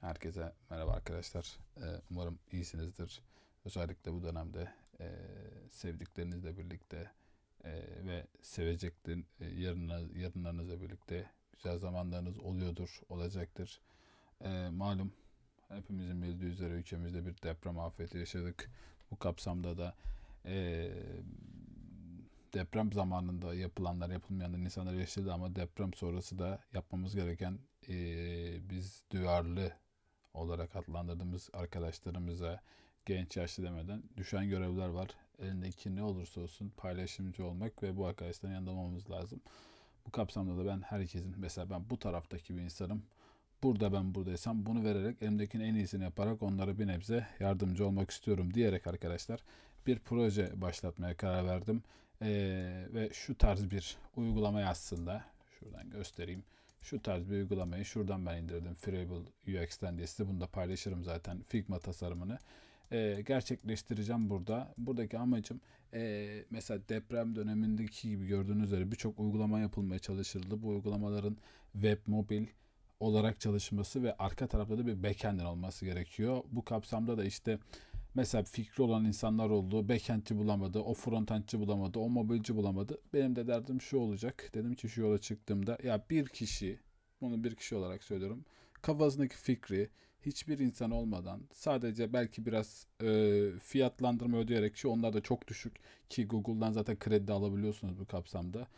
Herkese merhaba arkadaşlar. Ee, umarım iyisinizdir. Özellikle bu dönemde e, sevdiklerinizle birlikte e, ve seveceklerin e, yarınlarınızla birlikte güzel zamanlarınız oluyordur, olacaktır. Malum hepimizin bildiği üzere ülkemizde bir deprem afeti yaşadık. Bu kapsamda da deprem zamanında yapılanlar yapılmayanlar insanlar yaşadı ama deprem sonrası da yapmamız gereken biz duyarlı olarak adlandırdığımız arkadaşlarımıza genç yaşlı demeden düşen görevler var. Elindeki ne olursa olsun paylaşımcı olmak ve bu arkadaşların yanında olmamız lazım. Bu kapsamda da ben herkesin mesela ben bu taraftaki bir insanım. Burada ben buradaysam bunu vererek elimdekinin en iyisini yaparak onlara bir nebze yardımcı olmak istiyorum diyerek arkadaşlar bir proje başlatmaya karar verdim. Ee, ve şu tarz bir uygulamayı aslında şuradan göstereyim şu tarz bir uygulamayı şuradan ben indirdim. Freeable UX'ten diye size bunu da paylaşırım zaten Figma tasarımını e, gerçekleştireceğim burada. Buradaki amacım e, mesela deprem dönemindeki gibi gördüğünüz üzere birçok uygulama yapılmaya çalışıldı. Bu uygulamaların web, mobil olarak çalışması ve arka tarafta da bir backend olması gerekiyor. Bu kapsamda da işte Mesela fikri olan insanlar oldu. Backend'ci bulamadı. O frontend'ci bulamadı. O mobilci bulamadı. Benim de derdim şu olacak. Dedim ki şu yola çıktığımda ya bir kişi bunu bir kişi olarak söylüyorum. Kafasındaki fikri hiçbir insan olmadan sadece belki biraz e, fiyatlandırma ödeyerek ki onlar da çok düşük ki Google'dan zaten kredi alabiliyorsunuz bu kapsamda.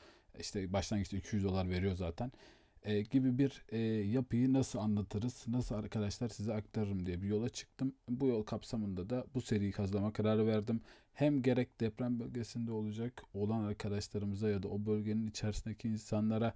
İşte başlangıçta 200 dolar veriyor zaten e, gibi bir e, yapıyı nasıl anlatırız, nasıl arkadaşlar size aktarırım diye bir yola çıktım. Bu yol kapsamında da bu seriyi kazlama kararı verdim. Hem gerek deprem bölgesinde olacak olan arkadaşlarımıza ya da o bölgenin içerisindeki insanlara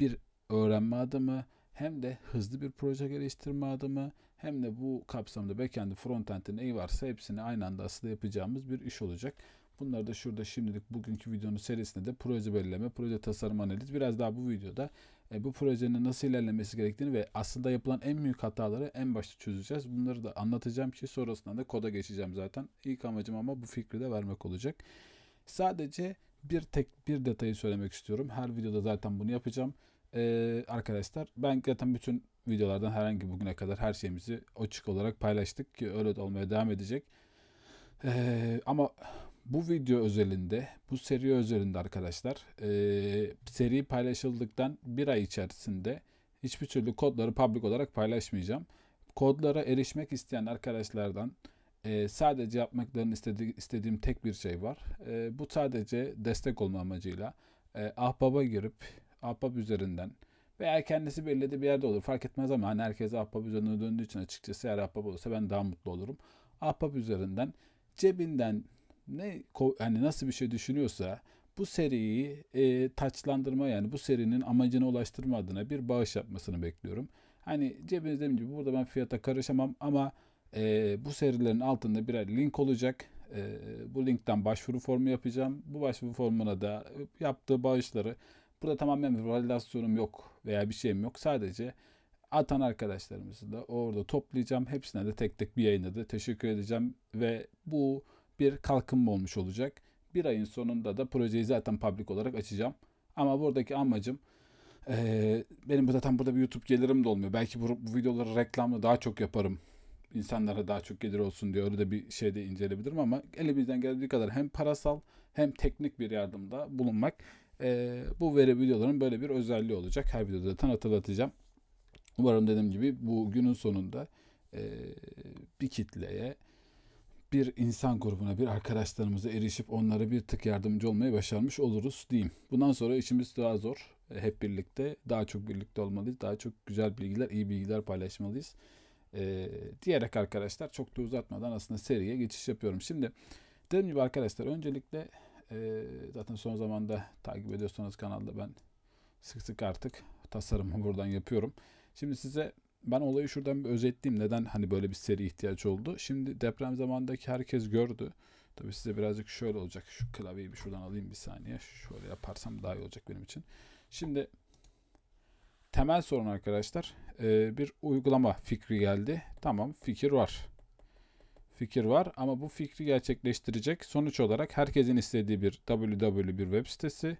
bir öğrenme adımı, hem de hızlı bir proje geliştirme adımı hem de bu kapsamda backendi, frontend'in neyi varsa hepsini aynı anda aslında yapacağımız bir iş olacak. Bunları da şurada şimdilik bugünkü videonun serisinde de proje belirleme, proje tasarım analiz biraz daha bu videoda e, bu projenin nasıl ilerlemesi gerektiğini ve aslında yapılan en büyük hataları en başta çözeceğiz. Bunları da anlatacağım ki sonrasında da koda geçeceğim zaten. İlk amacım ama bu fikri de vermek olacak. Sadece bir tek bir detayı söylemek istiyorum. Her videoda zaten bunu yapacağım. Ee, arkadaşlar ben zaten bütün videolardan herhangi bugüne kadar her şeyimizi açık olarak paylaştık ki öyle olmaya devam edecek. Ee, ama bu video özelinde, bu seri özelinde arkadaşlar e, seri paylaşıldıktan bir ay içerisinde hiçbir türlü kodları public olarak paylaşmayacağım. Kodlara erişmek isteyen arkadaşlardan e, sadece yapmaklarını istedi, istediğim tek bir şey var. E, bu sadece destek olma amacıyla e, ahbaba girip ahbab üzerinden veya kendisi belirlediği bir yerde olur fark etmez ama hani herkese ahbap üzerinden döndüğü için açıkçası eğer ahbap olursa ben daha mutlu olurum. Ahbap üzerinden cebinden ne hani nasıl bir şey düşünüyorsa bu seriyi e, taçlandırma yani bu serinin amacına ulaştırma adına bir bağış yapmasını bekliyorum. Hani cebinizde mi? burada ben fiyata karışamam ama e, bu serilerin altında birer link olacak. E, bu linkten başvuru formu yapacağım. Bu başvuru formuna da yaptığı bağışları burada tamamen bir validasyonum yok veya bir şeyim yok. Sadece atan arkadaşlarımızı da orada toplayacağım. Hepsine de tek tek bir yayında da teşekkür edeceğim ve bu bir kalkınma olmuş olacak. Bir ayın sonunda da projeyi zaten public olarak açacağım. Ama buradaki amacım ee, benim zaten burada bir YouTube gelirim de olmuyor. Belki bu, bu videoları reklamla daha çok yaparım. İnsanlara daha çok gelir olsun diye öyle de bir şey de incelebilirim ama elimizden geldiği kadar hem parasal hem teknik bir yardımda bulunmak e, bu veri videoların böyle bir özelliği olacak. Her videoda zaten hatırlatacağım. Umarım dediğim gibi bu günün sonunda e, bir kitleye bir insan grubuna, bir arkadaşlarımıza erişip onlara bir tık yardımcı olmayı başarmış oluruz diyeyim. Bundan sonra işimiz daha zor. E, hep birlikte daha çok birlikte olmalıyız. Daha çok güzel bilgiler, iyi bilgiler paylaşmalıyız. Ee, diyerek arkadaşlar çok da uzatmadan aslında seriye geçiş yapıyorum. Şimdi dediğim gibi arkadaşlar öncelikle e, zaten son zamanda takip ediyorsanız kanalda ben sık sık artık tasarımı buradan yapıyorum. Şimdi size ben olayı şuradan bir özetleyeyim. Neden hani böyle bir seri ihtiyaç oldu? Şimdi deprem zamanındaki herkes gördü. Tabii size birazcık şöyle olacak. Şu klavyeyi bir şuradan alayım bir saniye. Şöyle yaparsam daha iyi olacak benim için. Şimdi temel sorun arkadaşlar. E, bir uygulama fikri geldi. Tamam fikir var. Fikir var ama bu fikri gerçekleştirecek sonuç olarak herkesin istediği bir www bir web sitesi,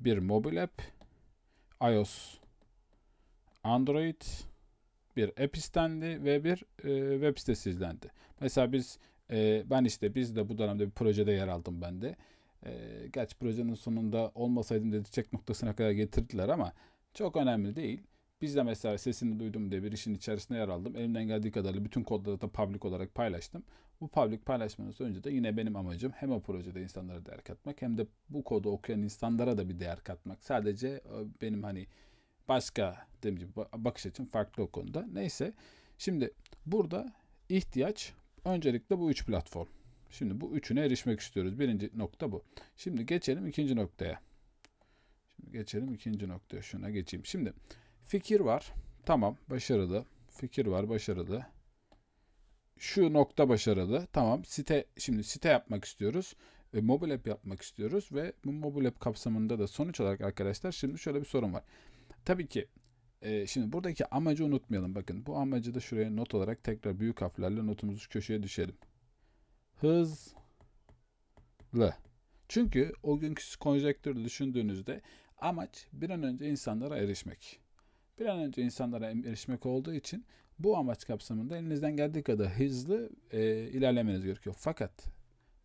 bir mobil app, iOS, Android, bir app istendi ve bir e, web sitesi izlendi. Mesela biz e, ben işte biz de bu dönemde bir projede yer aldım ben de. E, gerçi projenin sonunda olmasaydım dedicek noktasına kadar getirdiler ama çok önemli değil. Biz de mesela sesini duydum diye bir işin içerisine yer aldım. Elimden geldiği kadarıyla bütün kodları da public olarak paylaştım. Bu public paylaşmanın sonucu da yine benim amacım hem o projede insanlara değer katmak hem de bu kodu okuyan insanlara da bir değer katmak. Sadece e, benim hani başka dediğim bakış açım farklı o konuda. Neyse şimdi burada ihtiyaç öncelikle bu üç platform. Şimdi bu üçüne erişmek istiyoruz. Birinci nokta bu. Şimdi geçelim ikinci noktaya. Şimdi geçelim ikinci noktaya. Şuna geçeyim. Şimdi fikir var. Tamam başarılı. Fikir var başarılı. Şu nokta başarılı. Tamam site şimdi site yapmak istiyoruz. E, mobil app yapmak istiyoruz ve bu mobil app kapsamında da sonuç olarak arkadaşlar şimdi şöyle bir sorun var. Tabii ki e, şimdi buradaki amacı unutmayalım. Bakın bu amacı da şuraya not olarak tekrar büyük harflerle notumuzu köşeye düşelim. Hızlı. Çünkü o günkü konjektörü düşündüğünüzde amaç bir an önce insanlara erişmek. Bir an önce insanlara erişmek olduğu için bu amaç kapsamında elinizden geldiği kadar hızlı e, ilerlemeniz gerekiyor. Fakat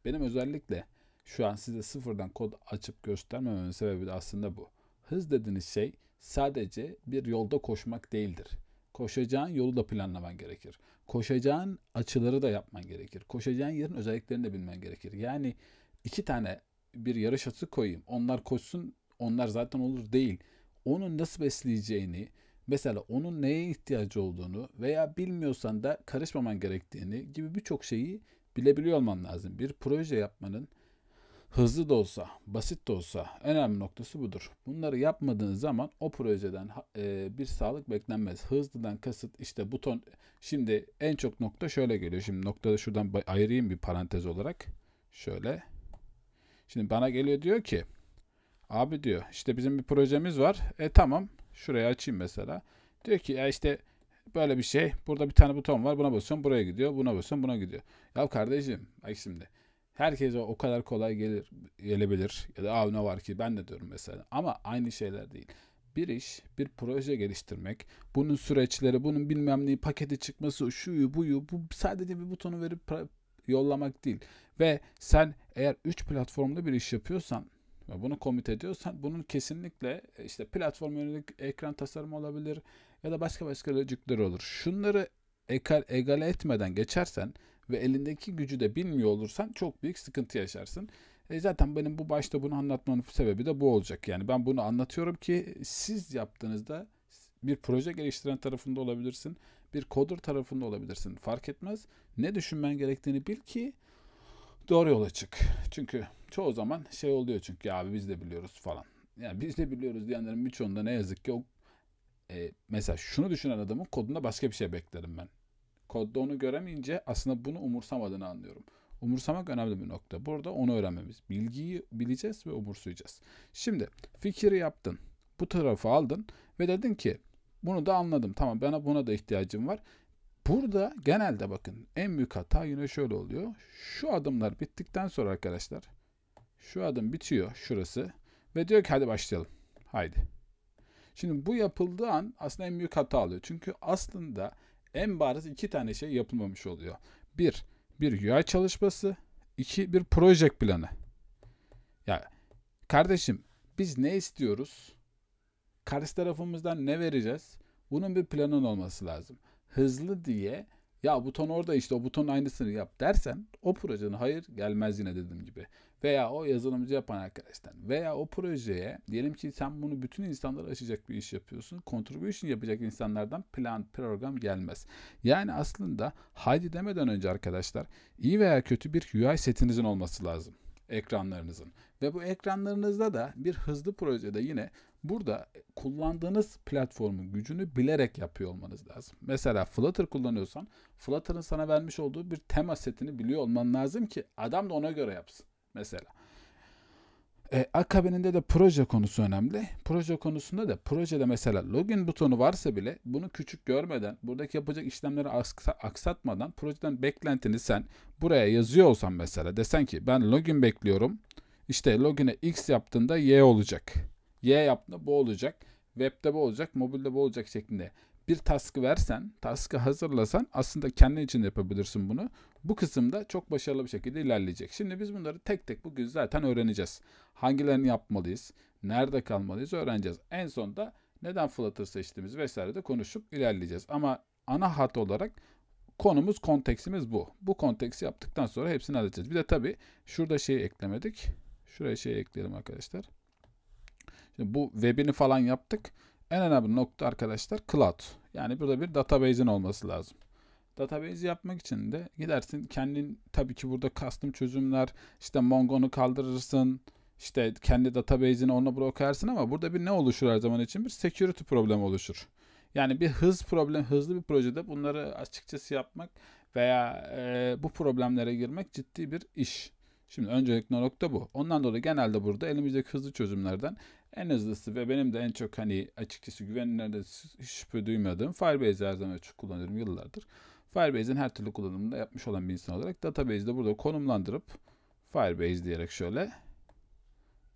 benim özellikle şu an size sıfırdan kod açıp göstermememin sebebi de aslında bu. Hız dediğiniz şey sadece bir yolda koşmak değildir. Koşacağın yolu da planlaman gerekir. Koşacağın açıları da yapman gerekir. Koşacağın yerin özelliklerini de bilmen gerekir. Yani iki tane bir yarış atı koyayım. Onlar koşsun. Onlar zaten olur değil. Onun nasıl besleyeceğini, mesela onun neye ihtiyacı olduğunu veya bilmiyorsan da karışmaman gerektiğini gibi birçok şeyi bilebiliyor olman lazım. Bir proje yapmanın hızlı da olsa, basit de olsa önemli noktası budur. Bunları yapmadığınız zaman o projeden e, bir sağlık beklenmez. Hızlıdan kasıt işte buton şimdi en çok nokta şöyle geliyor. Şimdi noktada şuradan ayırayım bir parantez olarak. Şöyle. Şimdi bana geliyor diyor ki abi diyor işte bizim bir projemiz var. E tamam şurayı açayım mesela. Diyor ki ya işte böyle bir şey. Burada bir tane buton var. Buna basıyorum. Buraya gidiyor. Buna basıyorum. Buna gidiyor. Ya kardeşim bak şimdi herkese o kadar kolay gelir gelebilir ya da avne var ki ben de diyorum mesela ama aynı şeyler değil. Bir iş, bir proje geliştirmek, bunun süreçleri, bunun bilmem neyi paketi çıkması, şuyu buyu bu sadece bir butonu verip yollamak değil. Ve sen eğer 3 platformda bir iş yapıyorsan ve bunu komit ediyorsan bunun kesinlikle e, işte platform yönelik ekran tasarımı olabilir ya da başka başka lojikler olur. Şunları egal, egale etmeden geçersen ve elindeki gücü de bilmiyor olursan çok büyük sıkıntı yaşarsın. E zaten benim bu başta bunu anlatmanın sebebi de bu olacak. Yani ben bunu anlatıyorum ki siz yaptığınızda bir proje geliştiren tarafında olabilirsin, bir kodur tarafında olabilirsin. Fark etmez. Ne düşünmen gerektiğini bil ki doğru yola çık. Çünkü çoğu zaman şey oluyor çünkü abi biz de biliyoruz falan. Yani biz de biliyoruz diyenlerin birçoğunda ne yazık ki o e, mesela şunu düşünen adamın kodunda başka bir şey beklerim ben. Kodda onu göremeyince aslında bunu umursamadığını anlıyorum. Umursamak önemli bir nokta. Burada onu öğrenmemiz. Bilgiyi bileceğiz ve umursayacağız. Şimdi fikri yaptın. Bu tarafı aldın ve dedin ki bunu da anladım. Tamam bana buna da ihtiyacım var. Burada genelde bakın en büyük hata yine şöyle oluyor. Şu adımlar bittikten sonra arkadaşlar şu adım bitiyor şurası ve diyor ki hadi başlayalım. Haydi. Şimdi bu yapıldığı an aslında en büyük hata oluyor. Çünkü aslında en bariz iki tane şey yapılmamış oluyor. Bir, bir UI çalışması. iki bir proje planı. Ya kardeşim biz ne istiyoruz? Karşı tarafımızdan ne vereceğiz? Bunun bir planın olması lazım. Hızlı diye ya buton orada işte o buton aynısını yap dersen o projenin hayır gelmez yine dediğim gibi veya o yazılımcı yapan arkadaştan veya o projeye diyelim ki sen bunu bütün insanlara açacak bir iş yapıyorsun. Contribution yapacak insanlardan plan program gelmez. Yani aslında haydi demeden önce arkadaşlar iyi veya kötü bir UI setinizin olması lazım ekranlarınızın. Ve bu ekranlarınızda da bir hızlı projede yine burada kullandığınız platformun gücünü bilerek yapıyor olmanız lazım. Mesela Flutter kullanıyorsan Flutter'ın sana vermiş olduğu bir tema setini biliyor olman lazım ki adam da ona göre yapsın mesela. E, akabininde de proje konusu önemli. Proje konusunda da projede mesela login butonu varsa bile bunu küçük görmeden, buradaki yapacak işlemleri aksa, aksatmadan projeden beklentini sen buraya yazıyor olsan mesela desen ki ben login bekliyorum. İşte login'e x yaptığında y olacak. Y yaptığında bu olacak. Web'de bu olacak, mobilde bu olacak şeklinde bir taskı versen, taskı hazırlasan aslında kendin için de yapabilirsin bunu. Bu kısımda çok başarılı bir şekilde ilerleyecek. Şimdi biz bunları tek tek bugün zaten öğreneceğiz. Hangilerini yapmalıyız, nerede kalmalıyız öğreneceğiz. En sonda neden Flutter seçtiğimiz vesaire de konuşup ilerleyeceğiz. Ama ana hat olarak konumuz, konteksimiz bu. Bu konteksi yaptıktan sonra hepsini halledeceğiz. Bir de tabii şurada şey eklemedik. Şuraya şey ekleyelim arkadaşlar. Şimdi bu webini falan yaptık. En önemli nokta arkadaşlar cloud. Yani burada bir database'in olması lazım. Database yapmak için de gidersin kendin tabii ki burada custom çözümler işte Mongo'nu kaldırırsın işte kendi database'ini ona bırakarsın ama burada bir ne oluşur her zaman için bir security problem oluşur. Yani bir hız problem hızlı bir projede bunları açıkçası yapmak veya e, bu problemlere girmek ciddi bir iş. Şimdi öncelikli nokta bu. Ondan dolayı genelde burada elimizdeki hızlı çözümlerden en hızlısı ve benim de en çok hani açıkçası güvenlerde şüphe duymadığım Firebase her zaman çok kullanıyorum yıllardır. Firebase'in her türlü kullanımını yapmış olan bir insan olarak database'de burada konumlandırıp Firebase diyerek şöyle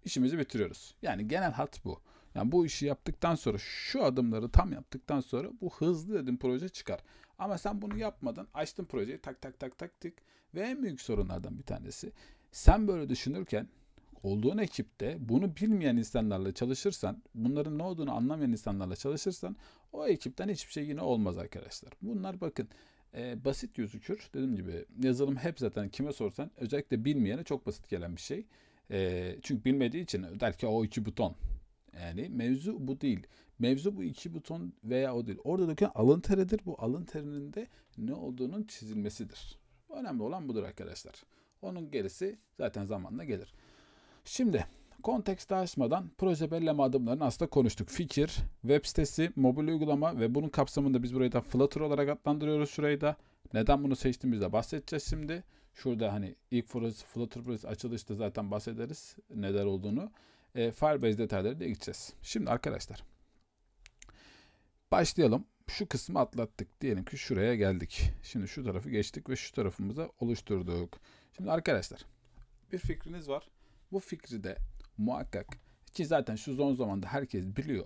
işimizi bitiriyoruz. Yani genel hat bu. Yani bu işi yaptıktan sonra şu adımları tam yaptıktan sonra bu hızlı dedim proje çıkar. Ama sen bunu yapmadın, açtın projeyi tak tak tak tak tik ve en büyük sorunlardan bir tanesi. Sen böyle düşünürken olduğun ekipte bunu bilmeyen insanlarla çalışırsan, bunların ne olduğunu anlamayan insanlarla çalışırsan o ekipten hiçbir şey yine olmaz arkadaşlar. Bunlar bakın e, basit gözükür. Dediğim gibi yazılım hep zaten kime sorsan özellikle bilmeyene çok basit gelen bir şey. E, çünkü bilmediği için der ki o iki buton. Yani mevzu bu değil. Mevzu bu iki buton veya o değil. Orada dökülen alın teridir. Bu alın terinin de ne olduğunun çizilmesidir. Önemli olan budur arkadaşlar. Onun gerisi zaten zamanla gelir. Şimdi kontekst açmadan proje belleme adımlarını aslında konuştuk. Fikir, web sitesi, mobil uygulama ve bunun kapsamında biz burayı da Flutter olarak adlandırıyoruz şurayı da. Neden bunu seçtiğimizde bahsedeceğiz şimdi. Şurada hani ilk projesi Flutter projesi açılışta zaten bahsederiz neler olduğunu. E, Firebase detayları da gideceğiz. Şimdi arkadaşlar başlayalım. Şu kısmı atlattık. Diyelim ki şuraya geldik. Şimdi şu tarafı geçtik ve şu tarafımıza oluşturduk. Şimdi arkadaşlar bir fikriniz var bu fikri de muhakkak ki zaten şu son zamanda herkes biliyor.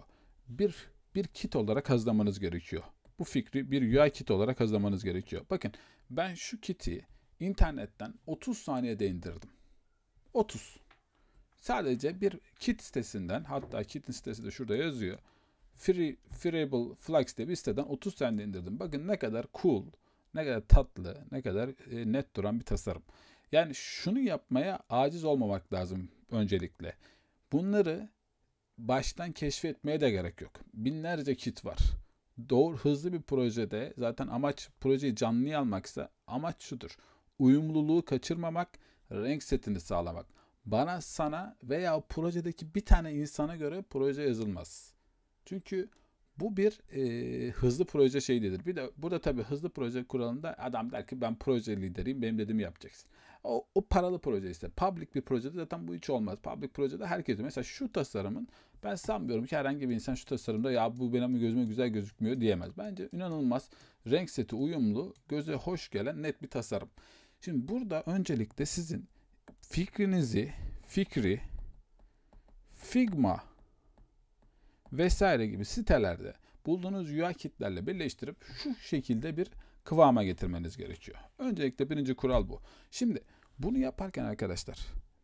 Bir bir kit olarak hazırlamanız gerekiyor. Bu fikri bir UI kit olarak hazırlamanız gerekiyor. Bakın ben şu kiti internetten 30 saniyede indirdim. 30. Sadece bir kit sitesinden hatta kitin sitesi de şurada yazıyor. Free, Freeable Flux diye bir siteden 30 saniyede indirdim. Bakın ne kadar cool, ne kadar tatlı, ne kadar e, net duran bir tasarım. Yani şunu yapmaya aciz olmamak lazım öncelikle. Bunları baştan keşfetmeye de gerek yok. Binlerce kit var. Doğru hızlı bir projede zaten amaç projeyi canlıya almaksa amaç şudur. Uyumluluğu kaçırmamak, renk setini sağlamak. Bana sana veya projedeki bir tane insana göre proje yazılmaz. Çünkü bu bir e, hızlı proje şeyidir. Bir de burada tabii hızlı proje kuralında adam der ki ben proje lideriyim benim dediğimi yapacaksın. O, o paralı proje ise public bir projede zaten bu hiç olmaz. Public projede herkes mesela şu tasarımın ben sanmıyorum ki herhangi bir insan şu tasarımda ya bu benim gözüme güzel gözükmüyor diyemez. Bence inanılmaz renk seti uyumlu, göze hoş gelen net bir tasarım. Şimdi burada öncelikle sizin fikrinizi, fikri Figma vesaire gibi sitelerde bulduğunuz UI kitlerle birleştirip şu şekilde bir kıvama getirmeniz gerekiyor. Öncelikle birinci kural bu. Şimdi bunu yaparken arkadaşlar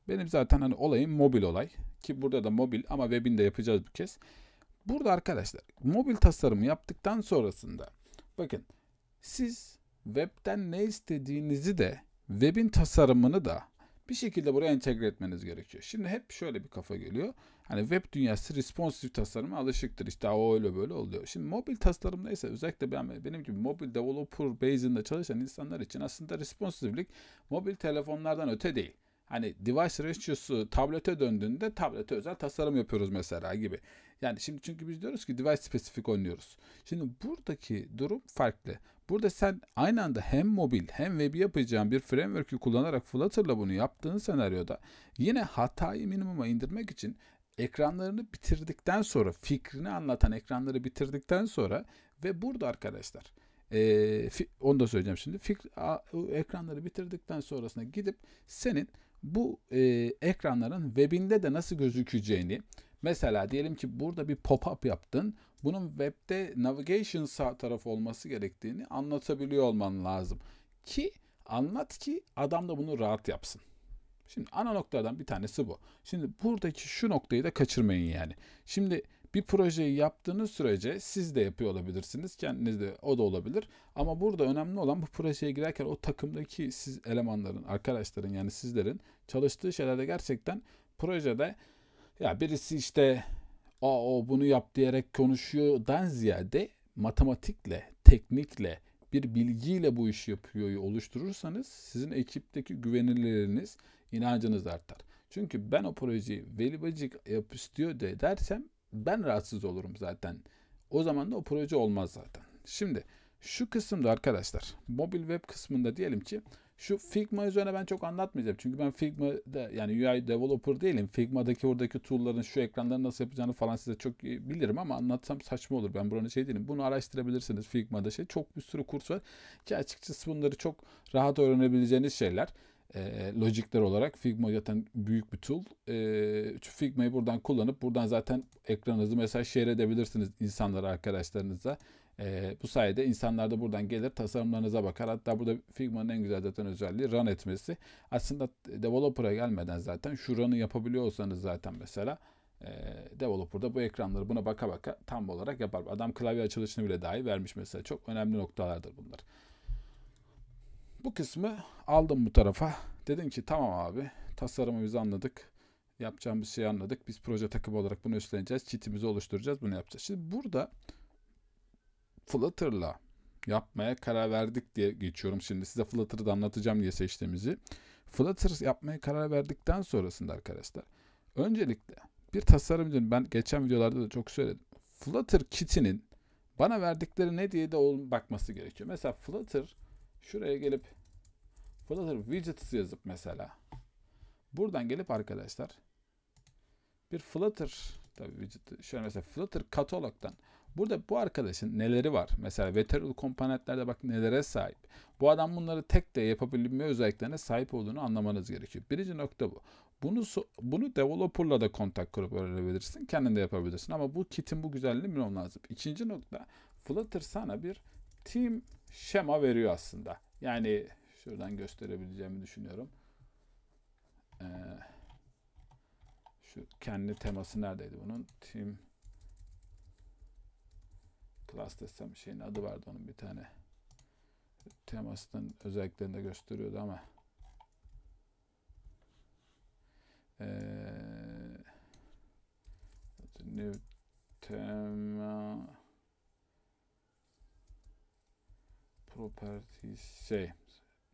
benim zaten hani olayım mobil olay ki burada da mobil ama webinde yapacağız bu kez. Burada arkadaşlar mobil tasarımı yaptıktan sonrasında bakın siz webten ne istediğinizi de web'in tasarımını da bir şekilde buraya entegre etmeniz gerekiyor. Şimdi hep şöyle bir kafa geliyor. Hani web dünyası responsif tasarıma alışıktır. İşte o öyle böyle oluyor. Şimdi mobil tasarımda ise özellikle ben, benim gibi mobil developer base'inde çalışan insanlar için aslında responsiflik mobil telefonlardan öte değil. Hani device ratio'su tablete döndüğünde tablete özel tasarım yapıyoruz mesela gibi. Yani şimdi çünkü biz diyoruz ki device spesifik oynuyoruz. Şimdi buradaki durum farklı. Burada sen aynı anda hem mobil hem web yapacağın bir framework'ü kullanarak Flutter'la bunu yaptığın senaryoda yine hatayı minimuma indirmek için ekranlarını bitirdikten sonra fikrini anlatan ekranları bitirdikten sonra ve burada arkadaşlar e, fi, onu da söyleyeceğim şimdi fikri, a, ekranları bitirdikten sonrasına gidip senin bu e, ekranların webinde de nasıl gözükeceğini mesela diyelim ki burada bir pop-up yaptın bunun webde navigation sağ tarafı olması gerektiğini anlatabiliyor olman lazım ki anlat ki adam da bunu rahat yapsın. Şimdi ana noktadan bir tanesi bu. Şimdi buradaki şu noktayı da kaçırmayın yani. Şimdi bir projeyi yaptığınız sürece siz de yapıyor olabilirsiniz. Kendiniz de o da olabilir. Ama burada önemli olan bu projeye girerken o takımdaki siz elemanların, arkadaşların yani sizlerin çalıştığı şeylerde gerçekten projede ya birisi işte o, o bunu yap diyerek konuşuyordan ziyade matematikle, teknikle, bir bilgiyle bu işi yapıyor oluşturursanız sizin ekipteki güvenilirliğiniz, inancınız artar. Çünkü ben o projeyi veli bacık yap istiyor de dersem ben rahatsız olurum zaten. O zaman da o proje olmaz zaten. Şimdi şu kısımda arkadaşlar mobil web kısmında diyelim ki şu Figma üzerine ben çok anlatmayacağım. Çünkü ben Figma'da yani UI developer değilim. Figma'daki oradaki tool'ların şu ekranları nasıl yapacağını falan size çok bilirim ama anlatsam saçma olur. Ben buranın şey değilim. Bunu araştırabilirsiniz Figma'da şey. Çok bir sürü kurs var ki açıkçası bunları çok rahat öğrenebileceğiniz şeyler e, logikler olarak Figma zaten büyük bir tool. E, Figma'yı buradan kullanıp buradan zaten ekranınızı mesela share edebilirsiniz insanlara, arkadaşlarınıza. E, bu sayede insanlar da buradan gelir tasarımlarınıza bakar. Hatta burada Figma'nın en güzel zaten özelliği run etmesi. Aslında developer'a gelmeden zaten şu run'ı yapabiliyor olsanız zaten mesela e, developer bu ekranları buna baka baka tam olarak yapar. Adam klavye açılışını bile dahi vermiş mesela. Çok önemli noktalardır bunlar. Bu kısmı aldım bu tarafa. Dedim ki tamam abi tasarımımızı anladık. Yapacağımız şeyi anladık. Biz proje takımı olarak bunu üstleneceğiz. Çitimizi oluşturacağız. Bunu yapacağız. Şimdi burada Flutter'la yapmaya karar verdik diye geçiyorum şimdi. Size Flutter'ı da anlatacağım diye seçtiğimizi. Flutter yapmaya karar verdikten sonrasında arkadaşlar. Öncelikle bir tasarımcının ben geçen videolarda da çok söyledim. Flutter kitinin bana verdikleri ne diye de bakması gerekiyor. Mesela Flutter şuraya gelip Flutter widgets yazıp mesela buradan gelip arkadaşlar bir Flutter tabii widget şöyle mesela Flutter katalogdan Burada bu arkadaşın neleri var? Mesela veteril komponentlerde bak nelere sahip. Bu adam bunları tek de yapabilme özelliklerine sahip olduğunu anlamanız gerekiyor. Birinci nokta bu. Bunu bunu developer'la da kontak kurup öğrenebilirsin. Kendin de yapabilirsin. Ama bu kitin bu güzelliğini bilmem lazım. İkinci nokta Flutter sana bir team şema veriyor aslında. Yani şuradan gösterebileceğimi düşünüyorum. Ee, şu kendi teması neredeydi bunun? Team class desem şeyin adı vardı onun bir tane temasının özelliklerini de gösteriyordu ama ee, new tema properties şey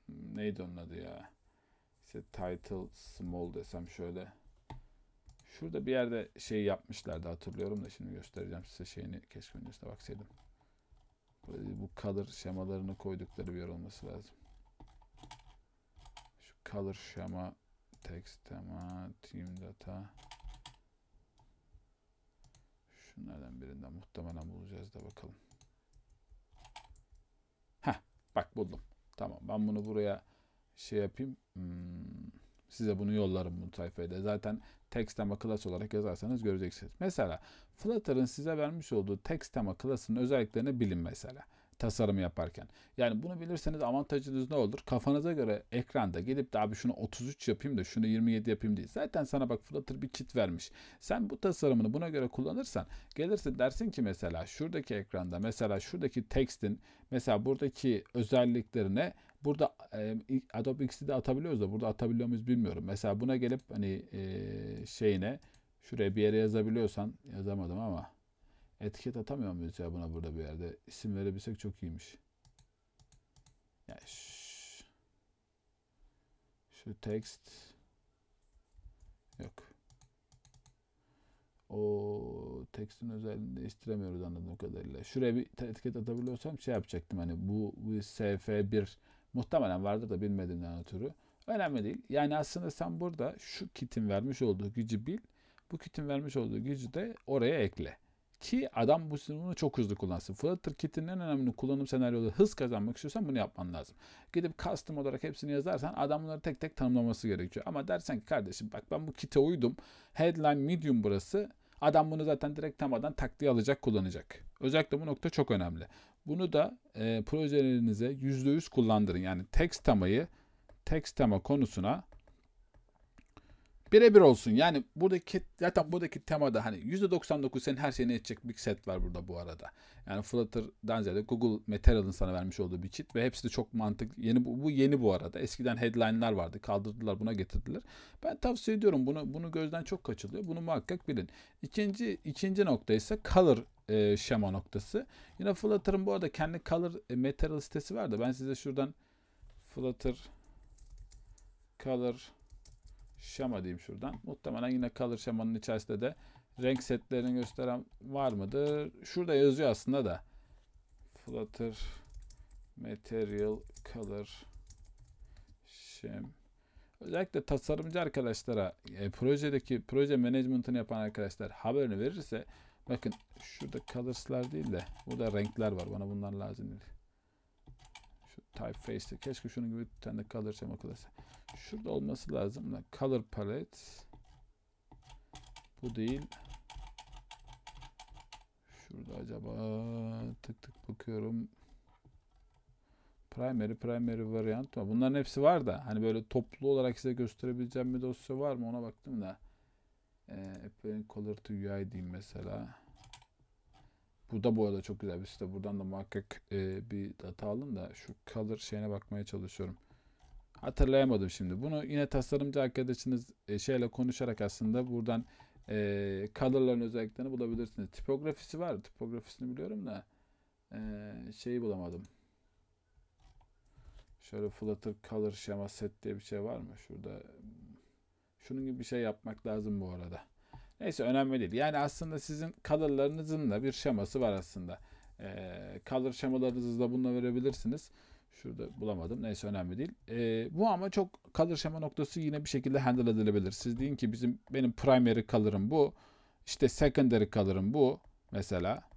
neydi onun adı ya işte title small desem şöyle Şurada bir yerde şey yapmışlardı hatırlıyorum da şimdi göstereceğim size şeyini keşke öncesine baksaydım. Bu color şemalarını koydukları bir yer olması lazım. Şu color şema text tema team data şunlardan birinden muhtemelen bulacağız da bakalım. Ha, bak buldum. Tamam ben bunu buraya şey yapayım. Hmm. Size bunu yollarım bu sayfayla. Zaten text tema class olarak yazarsanız göreceksiniz. Mesela Flutter'ın size vermiş olduğu text tema class'ının özelliklerini bilin mesela tasarım yaparken. Yani bunu bilirseniz avantajınız ne olur? Kafanıza göre ekranda gelip de abi şunu 33 yapayım da şunu 27 yapayım değil. Zaten sana bak Flutter bir kit vermiş. Sen bu tasarımını buna göre kullanırsan gelirsin dersin ki mesela şuradaki ekranda mesela şuradaki textin mesela buradaki özelliklerine Burada e, Adobe X'i atabiliyoruz da burada atabiliyor muyuz bilmiyorum. Mesela buna gelip hani e, şeyine şuraya bir yere yazabiliyorsan yazamadım ama etiket atamıyor muyuz ya buna burada bir yerde? İsim verebilsek çok iyiymiş. Yani şu, şu text yok. O tekstin özelliğini değiştiremiyoruz anladığım kadarıyla. Şuraya bir etiket atabiliyorsam şey yapacaktım hani bu, bu SF1 Muhtemelen vardır da bilmediğimden ötürü. Önemli değil. Yani aslında sen burada şu kitin vermiş olduğu gücü bil. Bu kitin vermiş olduğu gücü de oraya ekle. Ki adam bu bunu çok hızlı kullansın. Flutter kitinin en önemli kullanım senaryoları hız kazanmak istiyorsan bunu yapman lazım. Gidip custom olarak hepsini yazarsan adam bunları tek tek tanımlaması gerekiyor. Ama dersen ki kardeşim bak ben bu kite uydum. Headline medium burası. Adam bunu zaten direkt tamamen tak alacak kullanacak. Özellikle bu nokta çok önemli. Bunu da e, projelerinize yüz kullandırın. Yani text temayı text tema konusuna birebir olsun. Yani buradaki zaten buradaki temada hani yüzde %99 senin her şeyini edecek bir set var burada bu arada. Yani Flutter'dan ziyade Google Material'ın sana vermiş olduğu bir kit ve hepsi de çok mantıklı. Yeni bu, bu yeni bu arada. Eskiden headline'lar vardı. Kaldırdılar buna getirdiler. Ben tavsiye ediyorum bunu bunu gözden çok kaçılıyor. Bunu muhakkak bilin. İkinci ikinci nokta ise color e, şema noktası. Yine Flutter'ın bu arada kendi color e, material sitesi var da ben size şuradan Flutter color şema diyeyim şuradan. Muhtemelen yine color şemanın içerisinde de renk setlerini gösteren var mıdır? Şurada yazıyor aslında da. Flutter Material Color Şem. Özellikle tasarımcı arkadaşlara, e, projedeki proje management'ını yapan arkadaşlar haberini verirse Bakın şurada colors'lar değil de burada renkler var. Bana bunlar lazım Şu typeface'te. Keşke şunun gibi bir tane de color şema klası. Şurada olması lazım da color palette bu değil. Şurada acaba tık tık bakıyorum. Primary, primary variant var. Bunların hepsi var da hani böyle toplu olarak size gösterebileceğim bir dosya var mı ona baktım da. Ee, Apple'in Color to UI diyeyim mesela. Bu da bu arada çok güzel bir site. Buradan da muhakkak e, bir data alın da şu color şeyine bakmaya çalışıyorum. Hatırlayamadım şimdi. Bunu yine tasarımcı arkadaşınız e, şeyle konuşarak aslında buradan e, color'ların özelliklerini bulabilirsiniz. Tipografisi var. Tipografisini biliyorum da e, şeyi bulamadım. Şöyle Flutter Color Schema Set diye bir şey var mı? Şurada Şunun gibi bir şey yapmak lazım bu arada. Neyse önemli değil. Yani aslında sizin color'larınızın da bir şeması var aslında. Kalır ee, color şemalarınızı da bununla verebilirsiniz. Şurada bulamadım. Neyse önemli değil. E, bu ama çok kalır şema noktası yine bir şekilde handle edilebilir. Siz deyin ki bizim benim primary kalırım bu. İşte secondary kalırım bu mesela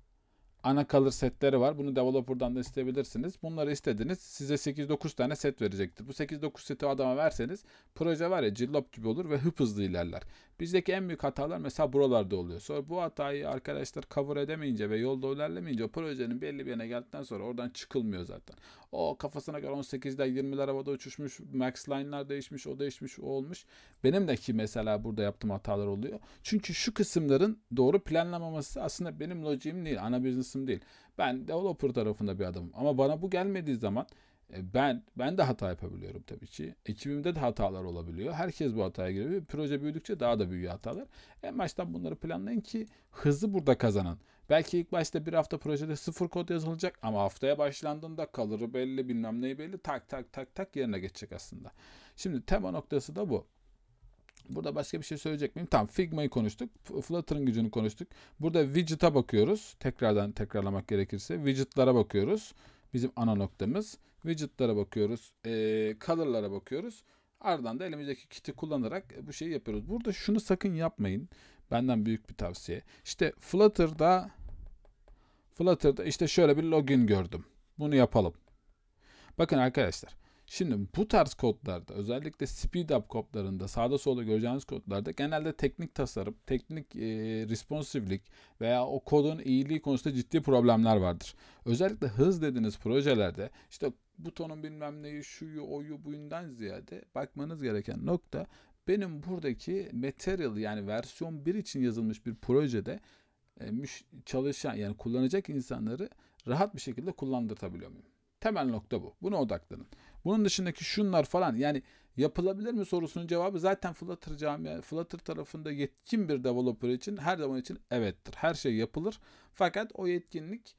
ana kalır setleri var. Bunu developer'dan da isteyebilirsiniz. Bunları istediniz. Size 8-9 tane set verecektir. Bu 8-9 seti adama verseniz proje var ya cillop gibi olur ve hıp hızlı ilerler. Bizdeki en büyük hatalar mesela buralarda oluyor. Sonra bu hatayı arkadaşlar cover edemeyince ve yolda ilerlemeyince projenin belli bir yerine geldikten sonra oradan çıkılmıyor zaten. O kafasına göre 18'ler 20'ler havada uçuşmuş. Max line'lar değişmiş. O değişmiş. O olmuş. Benim de ki mesela burada yaptığım hatalar oluyor. Çünkü şu kısımların doğru planlamaması aslında benim lojiğim değil. Ana business kısım değil. Ben developer tarafında bir adamım. Ama bana bu gelmediği zaman e, ben ben de hata yapabiliyorum tabii ki. Ekibimde de hatalar olabiliyor. Herkes bu hataya giriyor. Proje büyüdükçe daha da büyüyor hatalar. En baştan bunları planlayın ki hızlı burada kazanan. Belki ilk başta bir hafta projede sıfır kod yazılacak ama haftaya başlandığında kalırı belli bilmem neyi belli tak tak tak tak yerine geçecek aslında. Şimdi tema noktası da bu. Burada başka bir şey söyleyecek miyim? Tamam Figma'yı konuştuk. Flutter'ın gücünü konuştuk. Burada widget'a bakıyoruz. Tekrardan tekrarlamak gerekirse. Widget'lara bakıyoruz. Bizim ana noktamız. Widget'lara bakıyoruz. Ee, color'lara bakıyoruz. Ardından da elimizdeki kiti kullanarak bu şeyi yapıyoruz. Burada şunu sakın yapmayın. Benden büyük bir tavsiye. İşte Flutter'da Flutter'da işte şöyle bir login gördüm. Bunu yapalım. Bakın arkadaşlar Şimdi bu tarz kodlarda özellikle speed up kodlarında sağda solda göreceğiniz kodlarda genelde teknik tasarım, teknik e, responsivelik veya o kodun iyiliği konusunda ciddi problemler vardır. Özellikle hız dediğiniz projelerde işte butonun bilmem neyi, şuyu, oyu, buyundan ziyade bakmanız gereken nokta benim buradaki material yani versiyon 1 için yazılmış bir projede çalışan yani kullanacak insanları rahat bir şekilde kullandırtabiliyor muyum? Temel nokta bu. Buna odaklanın. Bunun dışındaki şunlar falan yani yapılabilir mi sorusunun cevabı zaten Flutter camia, Flutter tarafında yetkin bir developer için her zaman için evettir. Her şey yapılır. Fakat o yetkinlik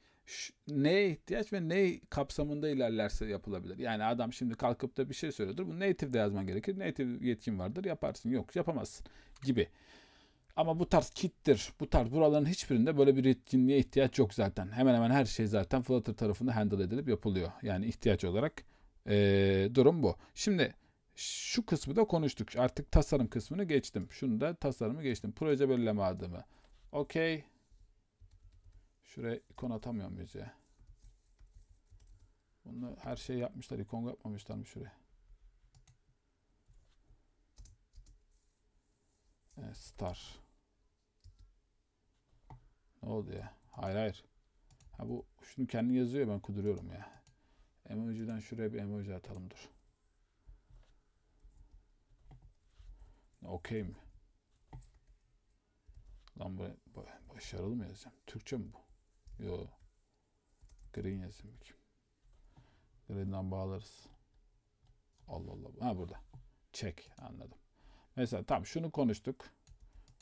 neye ihtiyaç ve ne kapsamında ilerlerse yapılabilir. Yani adam şimdi kalkıp da bir şey söylüyordur. Bu Bunu de yazman gerekir. Native yetkin vardır yaparsın. Yok yapamazsın gibi. Ama bu tarz kittir, bu tarz buraların hiçbirinde böyle bir yetkinliğe ihtiyaç yok zaten. Hemen hemen her şey zaten Flutter tarafında handle edilip yapılıyor. Yani ihtiyaç olarak ee, durum bu. Şimdi şu kısmı da konuştuk. Artık tasarım kısmını geçtim. Şunu da tasarımı geçtim. Proje belirleme adımı. Okey. Şuraya ikon atamıyorum yüzeye. Bunu her şey yapmışlar. İkon yapmamışlar mı şuraya? Evet, star. Ne oldu ya? Hayır hayır. Ha bu şunu kendi yazıyor ben kuduruyorum ya. Emoji'den şuraya bir emoji atalım dur. Okey mi? Lan bu, bu başarılı mı yazacağım? Türkçe mi bu? Yo. Green yazayım bakayım. Green'den bağlarız. Allah Allah. Ha burada. Çek anladım. Mesela tam şunu konuştuk.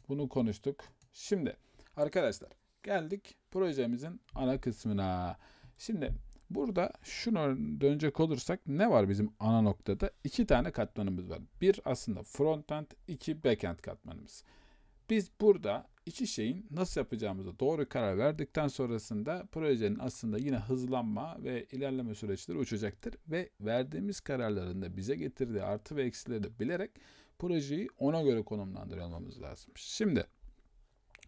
Bunu konuştuk. Şimdi arkadaşlar Geldik projemizin ana kısmına. Şimdi burada şunu dönecek olursak ne var bizim ana noktada? İki tane katmanımız var. Bir aslında frontend, iki backend katmanımız. Biz burada iki şeyin nasıl yapacağımızı doğru karar verdikten sonrasında projenin aslında yine hızlanma ve ilerleme süreçleri uçacaktır ve verdiğimiz kararların da bize getirdiği artı ve eksileri de bilerek projeyi ona göre konumlandırmamız lazım. Şimdi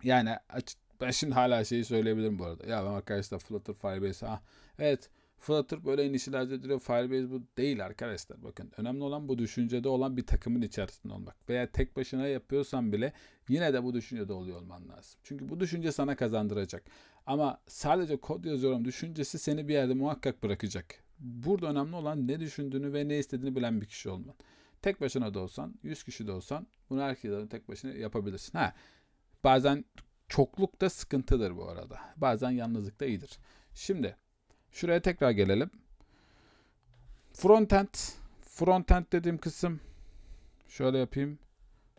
yani açık ben şimdi hala şeyi söyleyebilirim bu arada. Ya ben arkadaşlar Flutter Firebase ha. Evet Flutter böyle inişilerce duruyor. Firebase bu değil arkadaşlar. Bakın önemli olan bu düşüncede olan bir takımın içerisinde olmak. Veya tek başına yapıyorsan bile yine de bu düşüncede oluyor olman lazım. Çünkü bu düşünce sana kazandıracak. Ama sadece kod yazıyorum düşüncesi seni bir yerde muhakkak bırakacak. Burada önemli olan ne düşündüğünü ve ne istediğini bilen bir kişi olman. Tek başına da olsan, 100 kişi de olsan bunu herkese tek başına yapabilirsin. Ha, bazen çokluk da sıkıntıdır bu arada. Bazen yalnızlık da iyidir. Şimdi şuraya tekrar gelelim. Frontend. Frontend dediğim kısım şöyle yapayım.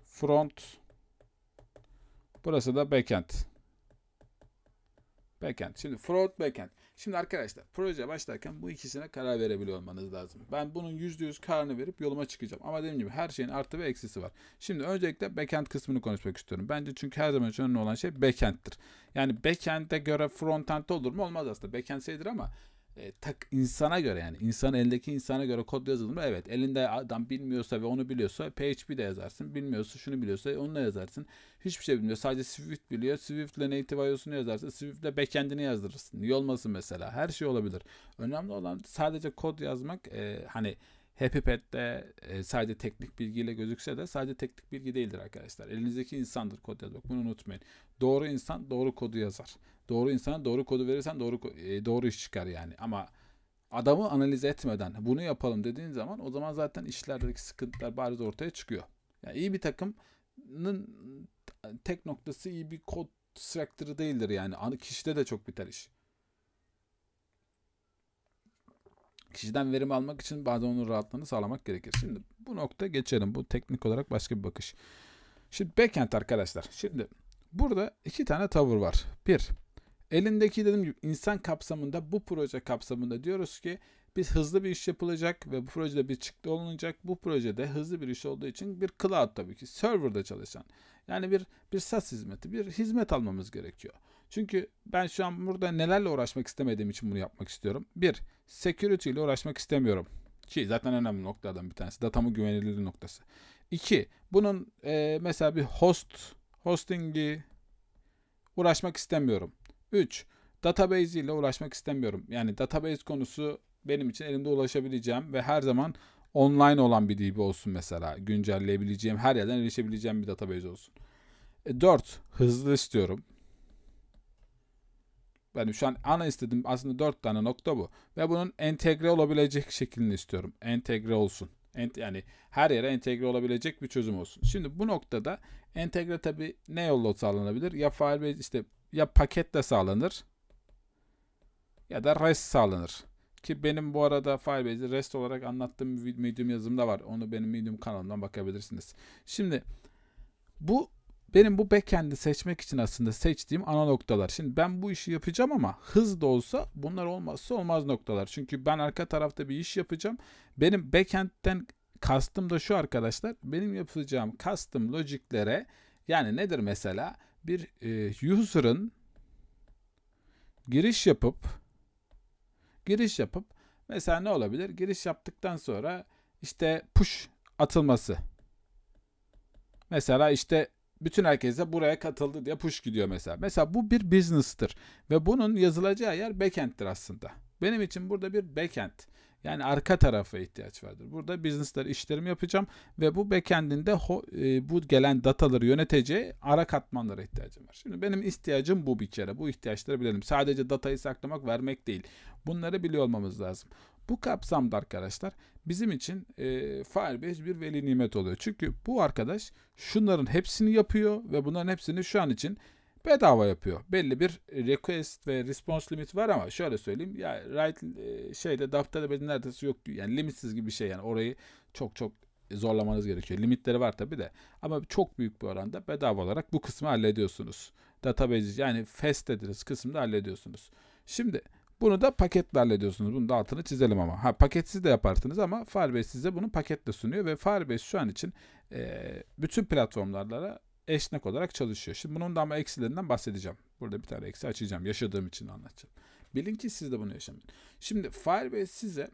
Front. Burası da backend. Backend. Şimdi front backend. Şimdi arkadaşlar proje başlarken bu ikisine karar verebiliyor olmanız lazım. Ben bunun %100 karını verip yoluma çıkacağım. Ama dediğim gibi her şeyin artı ve eksisi var. Şimdi öncelikle backend kısmını konuşmak istiyorum. Bence çünkü her zaman önemli olan şey backend'tir. Yani backend'e göre frontend olur mu? Olmaz aslında. Backend şeydir ama e, tak insana göre yani insan eldeki insana göre kod yazılımı evet elinde adam bilmiyorsa ve onu biliyorsa PHP'de yazarsın bilmiyorsa şunu biliyorsa onunla yazarsın hiçbir şey bilmiyor sadece Swift biliyor Swift Swift'le native IOS'unu yazarsın Swift Swift'le backend'ini yazdırırsın iyi olmasın mesela her şey olabilir önemli olan sadece kod yazmak e, hani Happy Pet'te e, sadece teknik bilgiyle gözükse de sadece teknik bilgi değildir arkadaşlar. Elinizdeki insandır kod yazmak. Bunu unutmayın. Doğru insan doğru kodu yazar doğru insana doğru kodu verirsen doğru e, doğru iş çıkar yani. Ama adamı analiz etmeden bunu yapalım dediğin zaman o zaman zaten işlerdeki sıkıntılar bariz ortaya çıkıyor. Yani iyi bir takımın tek noktası iyi bir kod structure'ı değildir yani. Anı kişide de çok biter iş. Kişiden verim almak için bazen onun rahatlığını sağlamak gerekir. Şimdi bu nokta geçelim. Bu teknik olarak başka bir bakış. Şimdi backend arkadaşlar. Şimdi burada iki tane tavır var. Bir, Elindeki dediğim gibi insan kapsamında bu proje kapsamında diyoruz ki biz hızlı bir iş yapılacak ve bu projede bir çıktı olunacak. Bu projede hızlı bir iş olduğu için bir cloud tabii ki serverda çalışan. Yani bir bir SaaS hizmeti, bir hizmet almamız gerekiyor. Çünkü ben şu an burada nelerle uğraşmak istemediğim için bunu yapmak istiyorum. Bir, security ile uğraşmak istemiyorum. Ki zaten önemli noktadan bir tanesi. datamı güvenilirliği noktası. İki, bunun e, mesela bir host, hostingi uğraşmak istemiyorum. 3. Database ile uğraşmak istemiyorum. Yani database konusu benim için elimde ulaşabileceğim ve her zaman online olan bir DB olsun mesela. Güncelleyebileceğim, her yerden erişebileceğim bir database olsun. 4. E, hızlı istiyorum. Yani şu an ana istedim aslında 4 tane nokta bu. Ve bunun entegre olabilecek şeklini istiyorum. Entegre olsun. Ent, yani her yere entegre olabilecek bir çözüm olsun. Şimdi bu noktada entegre tabi ne yolla sağlanabilir? Ya firebase işte ya paketle sağlanır ya da REST sağlanır. Ki benim bu arada Firebase'i REST olarak anlattığım bir Medium yazımda var. Onu benim Medium kanalımdan bakabilirsiniz. Şimdi bu benim bu backend'i seçmek için aslında seçtiğim ana noktalar. Şimdi ben bu işi yapacağım ama hız da olsa bunlar olmazsa olmaz noktalar. Çünkü ben arka tarafta bir iş yapacağım. Benim backend'den kastım da şu arkadaşlar. Benim yapacağım custom logiklere yani nedir mesela? bir e, user'ın giriş yapıp giriş yapıp mesela ne olabilir? Giriş yaptıktan sonra işte push atılması. Mesela işte bütün herkese buraya katıldı diye push gidiyor mesela. Mesela bu bir business'tır ve bunun yazılacağı yer backend'tir aslında. Benim için burada bir backend yani arka tarafa ihtiyaç vardır. Burada business'ları işlerimi yapacağım ve bu backend'inde e, bu gelen dataları yöneteceği ara katmanlara ihtiyacım var. Şimdi benim ihtiyacım bu bir kere. Bu ihtiyaçları bilelim. Sadece datayı saklamak, vermek değil. Bunları biliyor olmamız lazım. Bu kapsamda arkadaşlar bizim için e, Firebase bir veli nimet oluyor. Çünkü bu arkadaş şunların hepsini yapıyor ve bunların hepsini şu an için bedava yapıyor. Belli bir request ve response limit var ama şöyle söyleyeyim ya right e, şeyde database'in neredeyse yok yani limitsiz gibi bir şey yani orayı çok çok zorlamanız gerekiyor. Limitleri var tabi de ama çok büyük bir oranda bedava olarak bu kısmı hallediyorsunuz. Database yani fast dediğiniz kısmını hallediyorsunuz. Şimdi bunu da paketle hallediyorsunuz. Bunun da altını çizelim ama. Ha paketsiz de yaparsınız ama Firebase size bunu paketle sunuyor ve Firebase şu an için e, bütün platformlara eşnek olarak çalışıyor. Şimdi bunun da ama eksilerinden bahsedeceğim. Burada bir tane eksi açacağım. Yaşadığım için anlatacağım. Bilin ki siz de bunu yaşamayın. Şimdi Firebase size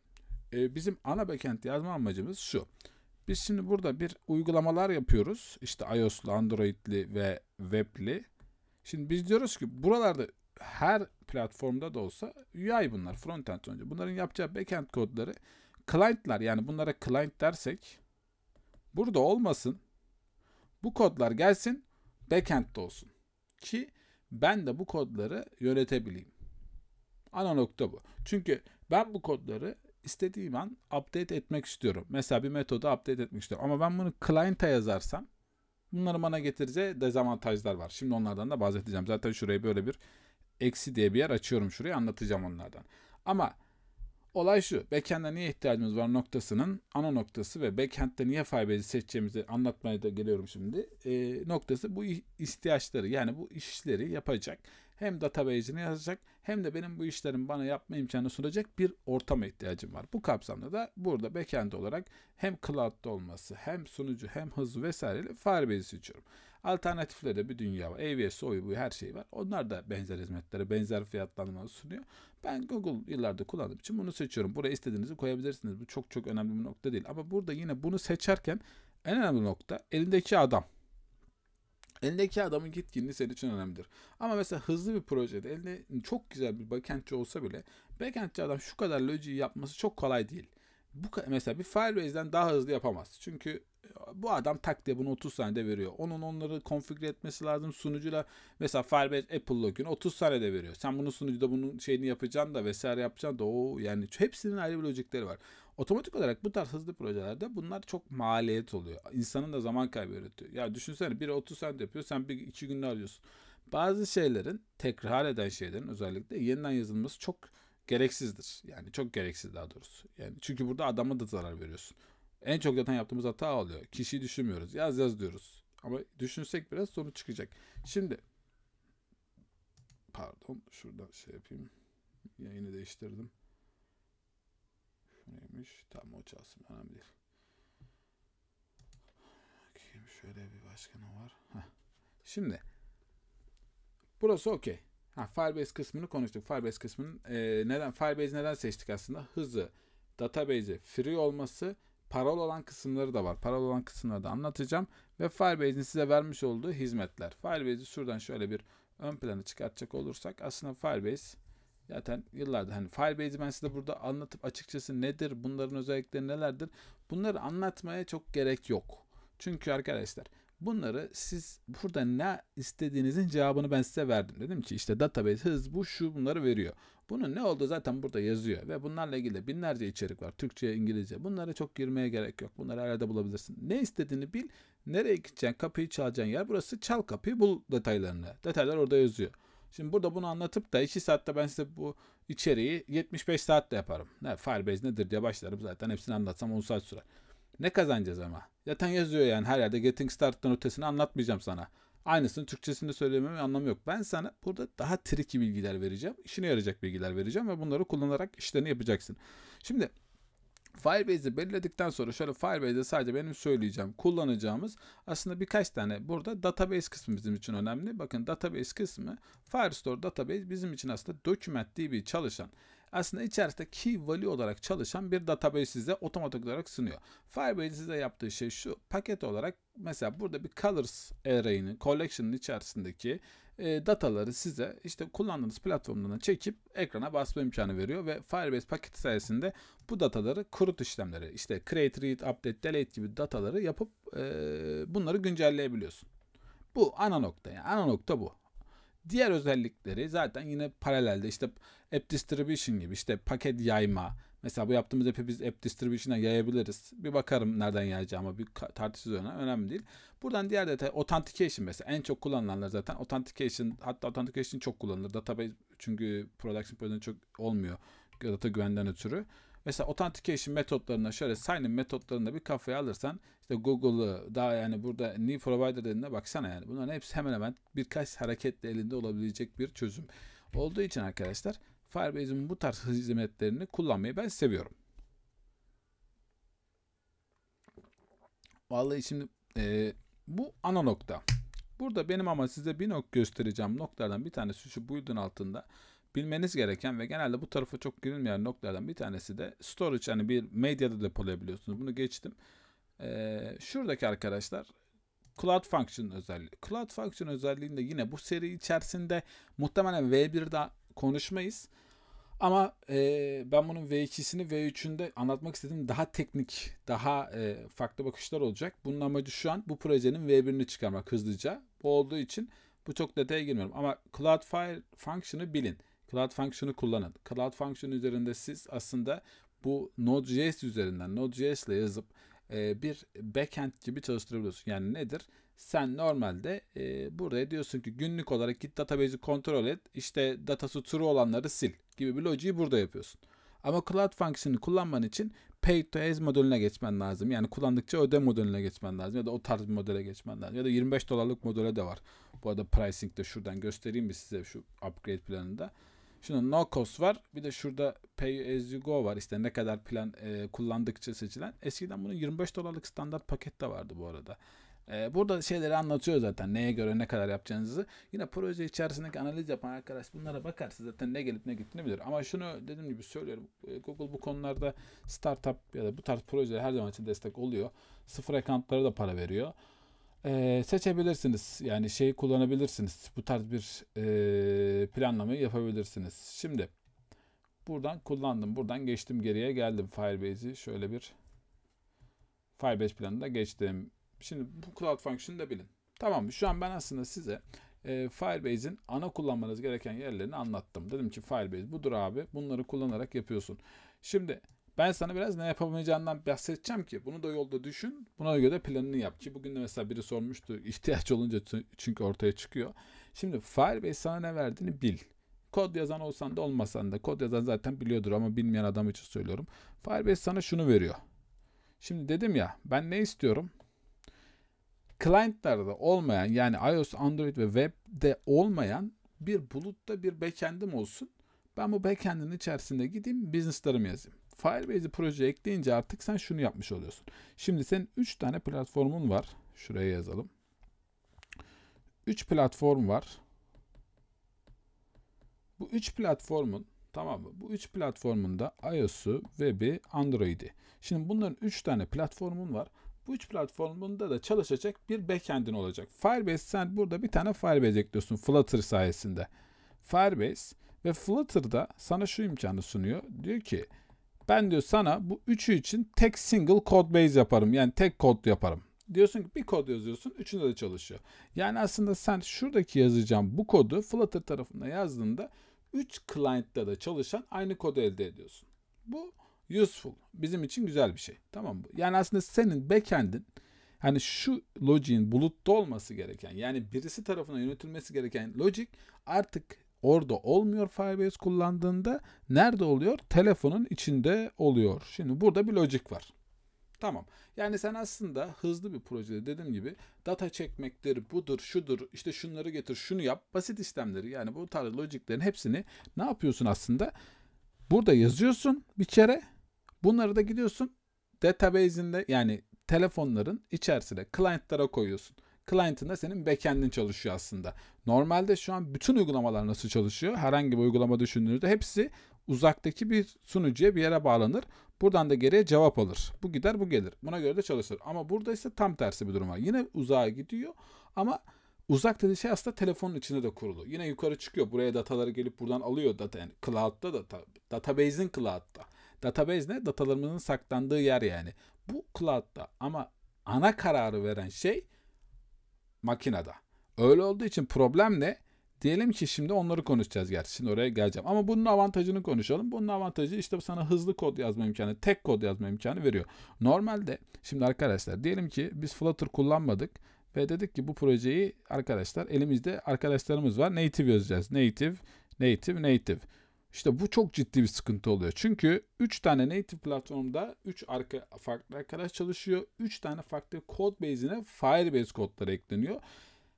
e, bizim ana backend yazma amacımız şu. Biz şimdi burada bir uygulamalar yapıyoruz. İşte iOS'lu, Android'li ve web'li. Şimdi biz diyoruz ki buralarda her platformda da olsa UI bunlar frontend önce. Bunların yapacağı backend kodları client'lar yani bunlara client dersek burada olmasın bu kodlar gelsin backend'de olsun. Ki ben de bu kodları yönetebileyim. Ana nokta bu. Çünkü ben bu kodları istediğim an update etmek istiyorum. Mesela bir metodu update etmek istiyorum. Ama ben bunu client'a yazarsam bunları bana getireceği dezavantajlar var. Şimdi onlardan da bahsedeceğim. Zaten şurayı böyle bir eksi diye bir yer açıyorum şurayı, anlatacağım onlardan. Ama Olay şu, backend'e niye ihtiyacımız var noktasının ana noktası ve backend'de niye Firebase'i seçeceğimizi anlatmaya da geliyorum şimdi. E, noktası bu ihtiyaçları yani bu işleri yapacak. Hem database'ini yazacak hem de benim bu işlerin bana yapma imkanı sunacak bir ortama ihtiyacım var. Bu kapsamda da burada backend olarak hem cloud'da olması hem sunucu hem hızı vesaireyle Firebase'i seçiyorum. Alternatifleri de bir dünya var. AWS, oyu bu her şey var. Onlar da benzer hizmetlere, benzer fiyatlanma sunuyor. Ben Google yıllarda kullandığım için bunu seçiyorum. Buraya istediğinizi koyabilirsiniz. Bu çok çok önemli bir nokta değil. Ama burada yine bunu seçerken en önemli nokta elindeki adam. Elindeki adamın gitkinliği senin için önemlidir. Ama mesela hızlı bir projede elinde çok güzel bir backendçi olsa bile backendçi adam şu kadar lojiyi yapması çok kolay değil bu mesela bir Firebase'den daha hızlı yapamaz. Çünkü e, bu adam tak diye bunu 30 saniyede veriyor. Onun onları konfigüre etmesi lazım sunucuyla. Mesela Firebase Apple login 30 saniyede veriyor. Sen bunu sunucuda bunun şeyini yapacaksın da vesaire yapacaksın da o yani hepsinin ayrı bir lojikleri var. Otomatik olarak bu tarz hızlı projelerde bunlar çok maliyet oluyor. İnsanın da zaman kaybı öğretiyor. Ya düşünsene biri 30 saniyede yapıyor sen bir iki günde arıyorsun. Bazı şeylerin tekrar eden şeylerin özellikle yeniden yazılması çok gereksizdir. Yani çok gereksiz daha doğrusu. Yani çünkü burada adama da zarar veriyorsun. En çok yatan yaptığımız hata oluyor. Kişiyi düşünmüyoruz. Yaz yaz diyoruz. Ama düşünsek biraz sonuç çıkacak. Şimdi pardon şurada şey yapayım. Yayını değiştirdim. Şu neymiş? Tamam o çalsın. Önemli değil. Bakayım şöyle bir başka ne var. Heh. Şimdi burası okey. Ha, Firebase kısmını konuştuk. Firebase kısmının e, neden Firebase neden seçtik aslında? Hızı, database'i free olması, parol olan kısımları da var. Parol olan kısımları da anlatacağım ve Firebase'in size vermiş olduğu hizmetler. Firebase'i şuradan şöyle bir ön plana çıkartacak olursak aslında Firebase zaten yıllardır hani Firebase'i ben size burada anlatıp açıkçası nedir, bunların özellikleri nelerdir? Bunları anlatmaya çok gerek yok. Çünkü arkadaşlar Bunları siz burada ne istediğinizin cevabını ben size verdim. Dedim ki işte database hız bu şu bunları veriyor. Bunun ne olduğu zaten burada yazıyor ve bunlarla ilgili binlerce içerik var. Türkçe, İngilizce. Bunlara çok girmeye gerek yok. Bunları herhalde bulabilirsin. Ne istediğini bil. Nereye gideceksin? Kapıyı çalacağın yer burası. Çal kapıyı bul detaylarını. Detaylar orada yazıyor. Şimdi burada bunu anlatıp da 2 saatte ben size bu içeriği 75 saatte yaparım. Ne Firebase nedir diye başlarım zaten hepsini anlatsam 10 saat sürer. Ne kazanacağız ama? Zaten yazıyor yani her yerde Getting Started'ın ötesini anlatmayacağım sana. Aynısını Türkçesinde söylememe anlamı yok. Ben sana burada daha tricky bilgiler vereceğim. İşine yarayacak bilgiler vereceğim ve bunları kullanarak işlerini yapacaksın. Şimdi Firebase'i belirledikten sonra şöyle Firebase'de sadece benim söyleyeceğim, kullanacağımız aslında birkaç tane burada database kısmı bizim için önemli. Bakın database kısmı Firestore database bizim için aslında document bir çalışan aslında içerisinde key value olarak çalışan bir database size otomatik olarak sunuyor. Firebase size yaptığı şey şu paket olarak mesela burada bir colors array'inin collection'ın içerisindeki e, dataları size işte kullandığınız platformdan çekip ekrana basma imkanı veriyor ve Firebase paketi sayesinde bu dataları kurut işlemleri işte create, read, update, delete gibi dataları yapıp e, bunları güncelleyebiliyorsun. Bu ana nokta yani ana nokta bu. Diğer özellikleri zaten yine paralelde işte app distribution gibi işte paket yayma. Mesela bu yaptığımız app'i biz app distribution'a yayabiliriz. Bir bakarım nereden yayacağıma bir tartışsız önemli, önemli değil. Buradan diğer detay authentication mesela en çok kullanılanlar zaten authentication hatta authentication çok kullanılır. Database çünkü production çok olmuyor data güvenden ötürü. Mesela authentication metotlarına şöyle sign in metotlarında bir kafaya alırsan işte Google'ı daha yani burada new provider dediğinde baksana yani bunların hepsi hemen hemen birkaç hareketle elinde olabilecek bir çözüm. Olduğu için arkadaşlar Firebase'in bu tarz hizmetlerini kullanmayı ben seviyorum. Vallahi şimdi e, bu ana nokta. Burada benim ama size bir nok göstereceğim noktalardan bir tanesi şu build'ın altında bilmeniz gereken ve genelde bu tarafa çok girilmeyen noktalardan bir tanesi de storage. Hani bir medyada depolayabiliyorsunuz. Bunu geçtim. Ee, şuradaki arkadaşlar Cloud Function özelliği. Cloud Function özelliğinde yine bu seri içerisinde muhtemelen V1'de konuşmayız. Ama e, ben bunun V2'sini V3'ünde anlatmak istediğim daha teknik, daha e, farklı bakışlar olacak. Bunun amacı şu an bu projenin V1'ini çıkarmak hızlıca. Bu olduğu için bu çok detaya girmiyorum. Ama Cloud Fire Function'ı bilin. Cloud Function'u kullanın. Cloud Function üzerinde siz aslında bu Node.js üzerinden Node.js ile yazıp e, bir backend gibi çalıştırabiliyorsun. Yani nedir? Sen normalde e, buraya diyorsun ki günlük olarak git database'i kontrol et. İşte datası true olanları sil gibi bir logiği burada yapıyorsun. Ama Cloud Function'ı kullanman için Pay to As modeline geçmen lazım. Yani kullandıkça öde modeline geçmen lazım. Ya da o tarz bir modele geçmen lazım. Ya da 25 dolarlık modele de var. Bu arada pricing de şuradan göstereyim mi size şu upgrade planında. Şurada no cost var. Bir de şurada pay as you go var. İşte ne kadar plan e, kullandıkça seçilen. Eskiden bunun 25 dolarlık standart paket de vardı bu arada. E, burada şeyleri anlatıyor zaten. Neye göre ne kadar yapacağınızı. Yine proje içerisindeki analiz yapan arkadaş bunlara bakarsa zaten ne gelip ne gittiğini bilir. Ama şunu dediğim gibi söylüyorum. E, Google bu konularda startup ya da bu tarz projeler her zaman için destek oluyor. Sıfır accountlara da para veriyor e, seçebilirsiniz. Yani şey kullanabilirsiniz. Bu tarz bir e, planlamayı yapabilirsiniz. Şimdi buradan kullandım. Buradan geçtim geriye geldim. Firebase'i şöyle bir Firebase planında geçtim. Şimdi bu Cloud Function'ı da bilin. Tamam şu an ben aslında size e, Firebase'in ana kullanmanız gereken yerlerini anlattım. Dedim ki Firebase budur abi. Bunları kullanarak yapıyorsun. Şimdi ben sana biraz ne yapamayacağından bahsedeceğim ki bunu da yolda düşün. Buna göre planını yap ki bugün de mesela biri sormuştu ihtiyaç olunca çünkü ortaya çıkıyor. Şimdi Firebase sana ne verdiğini bil. Kod yazan olsan da olmasan da kod yazan zaten biliyordur ama bilmeyen adam için söylüyorum. Firebase sana şunu veriyor. Şimdi dedim ya ben ne istiyorum? Client'larda olmayan yani iOS, Android ve web'de olmayan bir bulutta bir backend'im olsun. Ben bu backend'in içerisinde gideyim business'larımı yazayım. Firebase'i proje ekleyince artık sen şunu yapmış oluyorsun. Şimdi senin 3 tane platformun var. Şuraya yazalım. 3 platform var. Bu 3 platformun tamam mı? Bu 3 platformun da iOS'u, web'i, Android'i. Şimdi bunların 3 tane platformun var. Bu üç platformunda da çalışacak bir backend'in olacak. Firebase sen burada bir tane Firebase ekliyorsun Flutter sayesinde. Firebase ve Flutter'da sana şu imkanı sunuyor. Diyor ki ben diyor sana bu üçü için tek single code base yaparım. Yani tek kod yaparım. Diyorsun ki bir kod yazıyorsun üçünde de çalışıyor. Yani aslında sen şuradaki yazacağım bu kodu Flutter tarafında yazdığında 3 client'ta da çalışan aynı kodu elde ediyorsun. Bu useful. Bizim için güzel bir şey. Tamam mı? Yani aslında senin backend'in hani şu logic'in bulutta olması gereken yani birisi tarafından yönetilmesi gereken logic artık orada olmuyor Firebase kullandığında. Nerede oluyor? Telefonun içinde oluyor. Şimdi burada bir logic var. Tamam. Yani sen aslında hızlı bir projede dediğim gibi data çekmektir, budur, şudur, işte şunları getir, şunu yap. Basit işlemleri yani bu tarz logiklerin hepsini ne yapıyorsun aslında? Burada yazıyorsun bir kere. Bunları da gidiyorsun database'inde yani telefonların içerisine client'lara koyuyorsun. Client'ın da senin backend'in çalışıyor aslında. Normalde şu an bütün uygulamalar nasıl çalışıyor? Herhangi bir uygulama düşündüğünüzde hepsi uzaktaki bir sunucuya bir yere bağlanır. Buradan da geriye cevap alır. Bu gider bu gelir. Buna göre de çalışır. Ama burada ise tam tersi bir durum var. Yine uzağa gidiyor ama uzak dediği şey aslında telefonun içinde de kurulu. Yine yukarı çıkıyor. Buraya dataları gelip buradan alıyor. Data, yani cloud'da data. Database'in cloud'da. Database ne? Datalarımızın saklandığı yer yani. Bu cloud'da ama ana kararı veren şey makinede. Öyle olduğu için problem ne? Diyelim ki şimdi onları konuşacağız gerçi. Şimdi oraya geleceğim. Ama bunun avantajını konuşalım. Bunun avantajı işte sana hızlı kod yazma imkanı, tek kod yazma imkanı veriyor. Normalde şimdi arkadaşlar diyelim ki biz Flutter kullanmadık ve dedik ki bu projeyi arkadaşlar elimizde arkadaşlarımız var. Native yazacağız. Native, native, native. İşte bu çok ciddi bir sıkıntı oluyor. Çünkü 3 tane native platformda 3 arka, farklı arkadaş çalışıyor. 3 tane farklı kod base'ine Firebase kodları ekleniyor.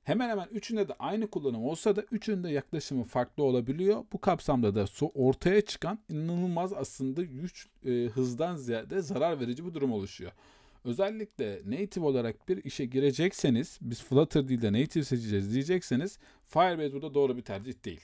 Hemen hemen üçünde de aynı kullanım olsa da üçünde yaklaşımı farklı olabiliyor. Bu kapsamda da ortaya çıkan inanılmaz aslında güç e, hızdan ziyade zarar verici bir durum oluşuyor. Özellikle native olarak bir işe girecekseniz biz Flutter değil de native seçeceğiz diyecekseniz Firebase burada doğru bir tercih değil.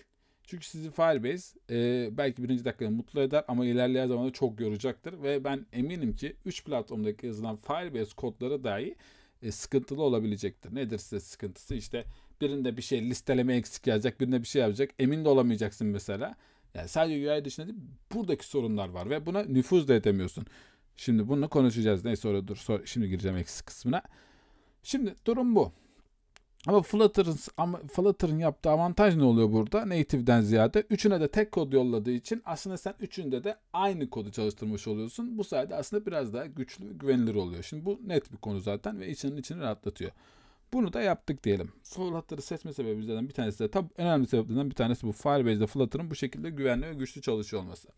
Çünkü sizi Firebase e, belki birinci dakikada mutlu eder ama ilerleyen zamanda çok yoracaktır. Ve ben eminim ki 3 platformdaki yazılan Firebase kodları dahi e, sıkıntılı olabilecektir. Nedir size sıkıntısı? İşte birinde bir şey listeleme eksik yazacak, birinde bir şey yapacak. Emin de olamayacaksın mesela. Yani sadece UI dışında değil, buradaki sorunlar var ve buna nüfuz da edemiyorsun. Şimdi bunu konuşacağız. Neyse orada dur. Sonra, şimdi gireceğim eksik kısmına. Şimdi durum bu. Ama Flutter'ın ama Flutter'ın yaptığı avantaj ne oluyor burada? Native'den ziyade üçüne de tek kod yolladığı için aslında sen üçünde de aynı kodu çalıştırmış oluyorsun. Bu sayede aslında biraz daha güçlü ve güvenilir oluyor. Şimdi bu net bir konu zaten ve içinin içini rahatlatıyor. Bunu da yaptık diyelim. Flutter'ı seçme sebebimizden bir tanesi de tabi önemli sebeplerinden bir tanesi bu. Firebase'de Flutter'ın bu şekilde güvenli ve güçlü çalışıyor olması.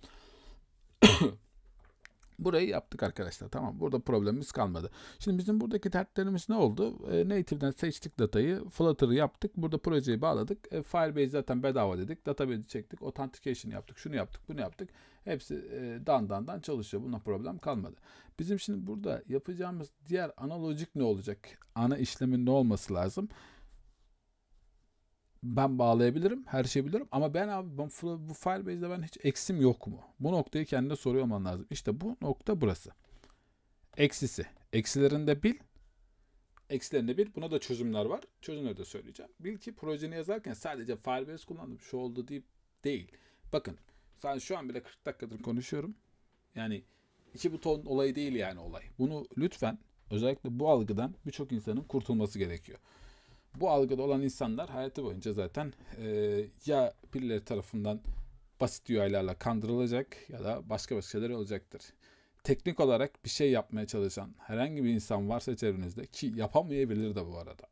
Burayı yaptık arkadaşlar tamam. Burada problemimiz kalmadı. Şimdi bizim buradaki dertlerimiz ne oldu? E, native'den seçtik datayı. Flutter'ı yaptık. Burada projeyi bağladık. E, Firebase zaten bedava dedik. Database'i çektik. Authentication yaptık. Şunu yaptık. Bunu yaptık. Hepsi e, dan dan dan çalışıyor. Buna problem kalmadı. Bizim şimdi burada yapacağımız diğer analojik ne olacak? Ana işlemin ne olması lazım? ben bağlayabilirim, her şeyi bilirim ama ben abi ben, bu Firebase'de ben hiç eksim yok mu? Bu noktayı kendine soruyor olman lazım. İşte bu nokta burası. Eksisi. Eksilerini de bil. Eksilerini de bil. Buna da çözümler var. Çözümleri de söyleyeceğim. Bil ki projeni yazarken sadece Firebase kullandım. Şu oldu deyip değil. Bakın sen şu an bile 40 dakikadır konuşuyorum. Yani iki buton olayı değil yani olay. Bunu lütfen özellikle bu algıdan birçok insanın kurtulması gerekiyor. Bu algıda olan insanlar hayatı boyunca zaten e, ya birileri tarafından basit rüyalarla kandırılacak ya da başka başka şeyler olacaktır. Teknik olarak bir şey yapmaya çalışan herhangi bir insan varsa çevrenizde ki yapamayabilir de bu arada.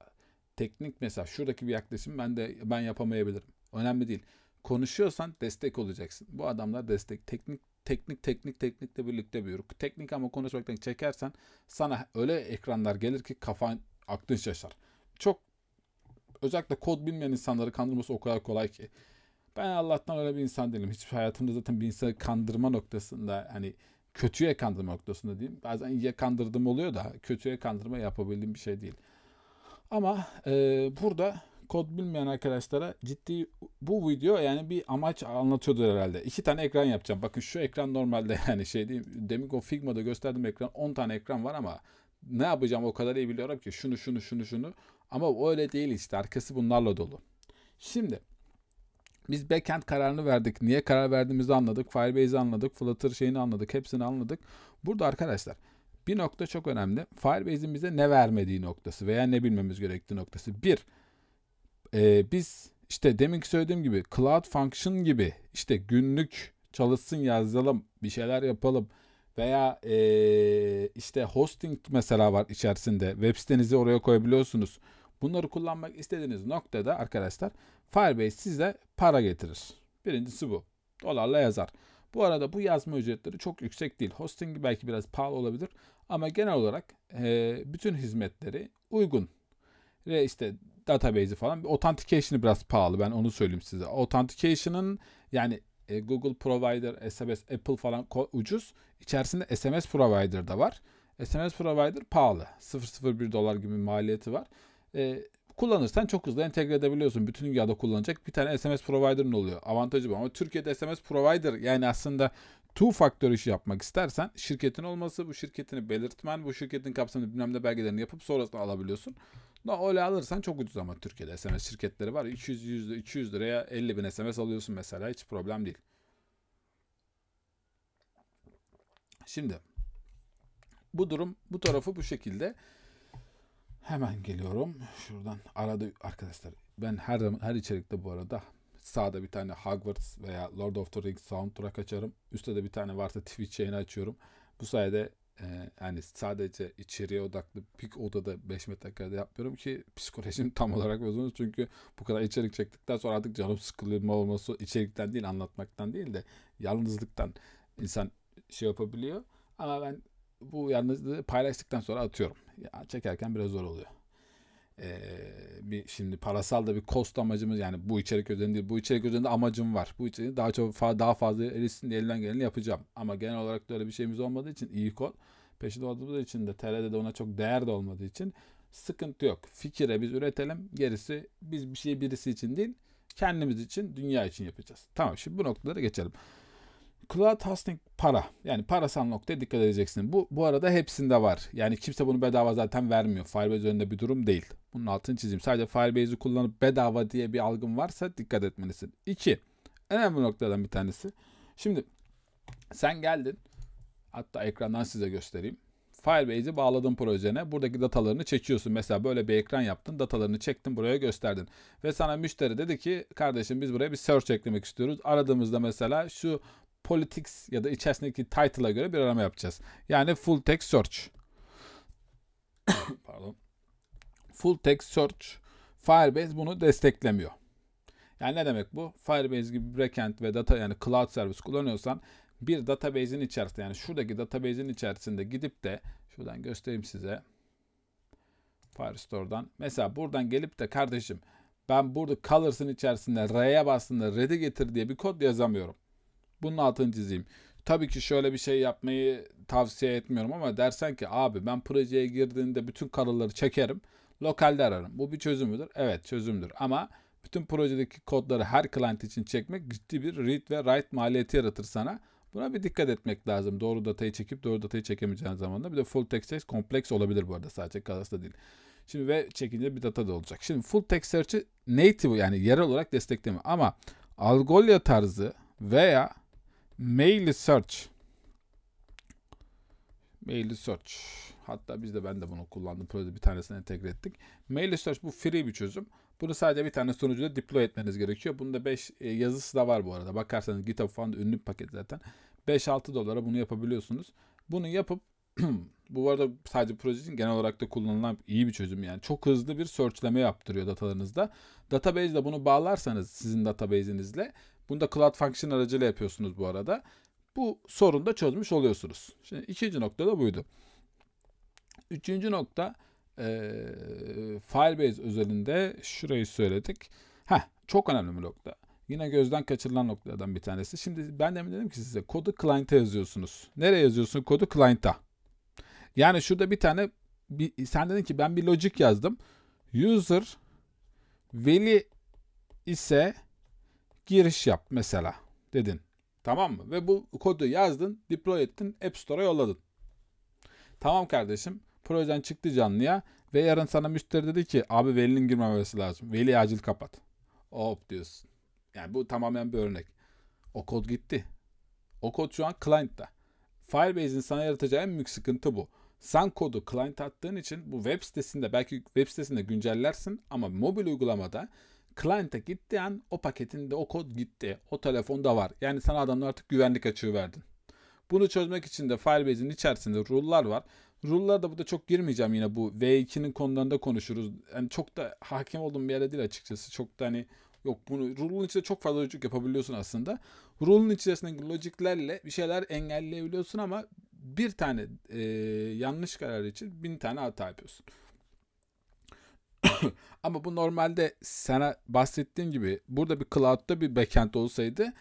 Teknik mesela şuradaki bir yaklaşım ben de ben yapamayabilirim. Önemli değil. Konuşuyorsan destek olacaksın. Bu adamlar destek. Teknik teknik teknik teknikle birlikte büyür. Teknik ama konuşmaktan çekersen sana öyle ekranlar gelir ki kafan aklın şaşar. Çok Özellikle kod bilmeyen insanları kandırması o kadar kolay ki. Ben Allah'tan öyle bir insan değilim. Hiçbir hayatımda zaten bir insanı kandırma noktasında hani kötüye kandırma noktasında diyeyim. Bazen iyiye kandırdım oluyor da kötüye kandırma yapabildiğim bir şey değil. Ama e, burada kod bilmeyen arkadaşlara ciddi bu video yani bir amaç anlatıyordur herhalde. İki tane ekran yapacağım. Bakın şu ekran normalde yani şey diyeyim. Demin o Figma'da gösterdiğim ekran 10 tane ekran var ama ne yapacağım o kadar iyi biliyorum ki şunu şunu şunu şunu ama öyle değil işte. Arkası bunlarla dolu. Şimdi biz backend kararını verdik. Niye karar verdiğimizi anladık. Firebase'i anladık. Flutter şeyini anladık. Hepsini anladık. Burada arkadaşlar bir nokta çok önemli. Firebase'in bize ne vermediği noktası veya ne bilmemiz gerektiği noktası. Bir, e, biz işte deminki söylediğim gibi Cloud Function gibi işte günlük çalışsın yazalım bir şeyler yapalım veya e, işte hosting mesela var içerisinde web sitenizi oraya koyabiliyorsunuz Bunları kullanmak istediğiniz noktada arkadaşlar Firebase size para getirir. Birincisi bu. Dolarla yazar. Bu arada bu yazma ücretleri çok yüksek değil. Hosting belki biraz pahalı olabilir ama genel olarak e, bütün hizmetleri uygun. Ve işte database'i falan. Authentication'ı biraz pahalı ben onu söyleyeyim size. Authentication'ın yani e, Google Provider, SMS, Apple falan ucuz. İçerisinde SMS Provider da var. SMS Provider pahalı. 0.01 dolar gibi maliyeti var e, kullanırsan çok hızlı entegre edebiliyorsun. Bütün dünyada kullanacak bir tane SMS provider'ın oluyor. Avantajı bu ama Türkiye'de SMS provider yani aslında two faktör işi yapmak istersen şirketin olması, bu şirketini belirtmen, bu şirketin kapsamında bilmem ne belgelerini yapıp sonrasında alabiliyorsun. Da öyle alırsan çok ucuz ama Türkiye'de SMS şirketleri var. 300 100, 300 liraya 50 bin SMS alıyorsun mesela hiç problem değil. Şimdi bu durum bu tarafı bu şekilde. Hemen geliyorum. Şuradan arada arkadaşlar ben her zaman her içerikte bu arada sağda bir tane Hogwarts veya Lord of the Rings soundtrack açarım. Üstte de bir tane varsa Twitch yayını açıyorum. Bu sayede e, yani sadece içeriye odaklı bir odada 5 metrekarede yapmıyorum ki psikolojim tam olarak bozulmuş. Çünkü bu kadar içerik çektikten sonra artık canım sıkılma olması içerikten değil anlatmaktan değil de yalnızlıktan insan şey yapabiliyor. Ama ben bu uyarınızı paylaştıktan sonra atıyorum. Ya, çekerken biraz zor oluyor. Ee, bir şimdi parasal da bir kost amacımız yani bu içerik üzerinde değil. Bu içerik üzerinde amacım var. Bu içeriği daha çok daha fazla erisin diye elden geleni yapacağım. Ama genel olarak da öyle bir şeyimiz olmadığı için iyi kod peşinde olduğumuz için de TR'de ona çok değer de olmadığı için sıkıntı yok. Fikire biz üretelim. Gerisi biz bir şey birisi için değil kendimiz için dünya için yapacağız. Tamam şimdi bu noktalara geçelim. Cloud hosting para. Yani parasal noktaya dikkat edeceksin. Bu bu arada hepsinde var. Yani kimse bunu bedava zaten vermiyor. Firebase önünde bir durum değil. Bunun altını çizeyim. Sadece Firebase'i kullanıp bedava diye bir algın varsa dikkat etmelisin. İki. önemli noktadan bir tanesi. Şimdi sen geldin. Hatta ekrandan size göstereyim. Firebase'i bağladın projene. Buradaki datalarını çekiyorsun. Mesela böyle bir ekran yaptın. Datalarını çektin. Buraya gösterdin. Ve sana müşteri dedi ki kardeşim biz buraya bir search eklemek istiyoruz. Aradığımızda mesela şu politics ya da içerisindeki title'a göre bir arama yapacağız. Yani full text search. Pardon. Full text search Firebase bunu desteklemiyor. Yani ne demek bu? Firebase gibi backend ve data yani cloud servis kullanıyorsan bir database'in içerisinde yani şuradaki database'in içerisinde gidip de şuradan göstereyim size. Firestore'dan. Mesela buradan gelip de kardeşim ben burada colors'ın içerisinde R'ye bastığında red'i getir diye bir kod yazamıyorum. Bunun altını çizeyim. Tabii ki şöyle bir şey yapmayı tavsiye etmiyorum ama dersen ki abi ben projeye girdiğinde bütün karıları çekerim. Lokalde ararım. Bu bir çözüm müdür? Evet çözümdür ama bütün projedeki kodları her client için çekmek ciddi bir read ve write maliyeti yaratır sana. Buna bir dikkat etmek lazım. Doğru datayı çekip doğru datayı çekemeyeceğin zaman da bir de full text search kompleks olabilir bu arada sadece kadası da değil. Şimdi ve çekince bir data da olacak. Şimdi full text search'i native yani yerel olarak desteklemiyor ama Algolia tarzı veya Mail search. Mail search. Hatta biz de ben de bunu kullandım. Proje bir tanesini entegre ettik. Mail search bu free bir çözüm. Bunu sadece bir tane sunucuda deploy etmeniz gerekiyor. Bunda 5 e, yazısı da var bu arada. Bakarsanız GitHub falan ünlü bir paket zaten. 5-6 dolara bunu yapabiliyorsunuz. Bunu yapıp bu arada sadece proje için genel olarak da kullanılan iyi bir çözüm yani. Çok hızlı bir searchleme yaptırıyor datalarınızda. Database'de bunu bağlarsanız sizin database'inizle bunu da Cloud Function aracılığıyla yapıyorsunuz bu arada. Bu sorunu da çözmüş oluyorsunuz. Şimdi ikinci nokta da buydu. Üçüncü nokta e, Firebase özelinde şurayı söyledik. Ha çok önemli bir nokta. Yine gözden kaçırılan noktalardan bir tanesi. Şimdi ben de dedim ki size kodu client'e yazıyorsunuz. Nereye yazıyorsun kodu client'a? Yani şurada bir tane bir, sen dedin ki ben bir logic yazdım. User veli ise giriş yap mesela dedin. Tamam mı? Ve bu kodu yazdın, deploy ettin, App Store'a yolladın. Tamam kardeşim. Projen çıktı canlıya ve yarın sana müşteri dedi ki abi Veli'nin girmemesi lazım. Veli acil kapat. Hop diyorsun. Yani bu tamamen bir örnek. O kod gitti. O kod şu an client'ta. Firebase'in sana yaratacağı en büyük sıkıntı bu. Sen kodu client attığın için bu web sitesinde belki web sitesinde güncellersin ama mobil uygulamada Client'a gittiği an o paketinde o kod gitti. O telefonda var. Yani sana adamlar artık güvenlik açığı verdin. Bunu çözmek için de Firebase'in içerisinde rule'lar var. Rule'lara da burada çok girmeyeceğim yine bu V2'nin konularında konuşuruz. Yani çok da hakim olduğum bir yerde değil açıkçası. Çok da hani yok bunu rule'un içinde çok fazla logic yapabiliyorsun aslında. Rule'un içerisindeki logic'lerle bir şeyler engelleyebiliyorsun ama bir tane e, yanlış karar için bin tane hata yapıyorsun. Ama bu normalde sana bahsettiğim gibi burada bir cloud'da bir backend olsaydı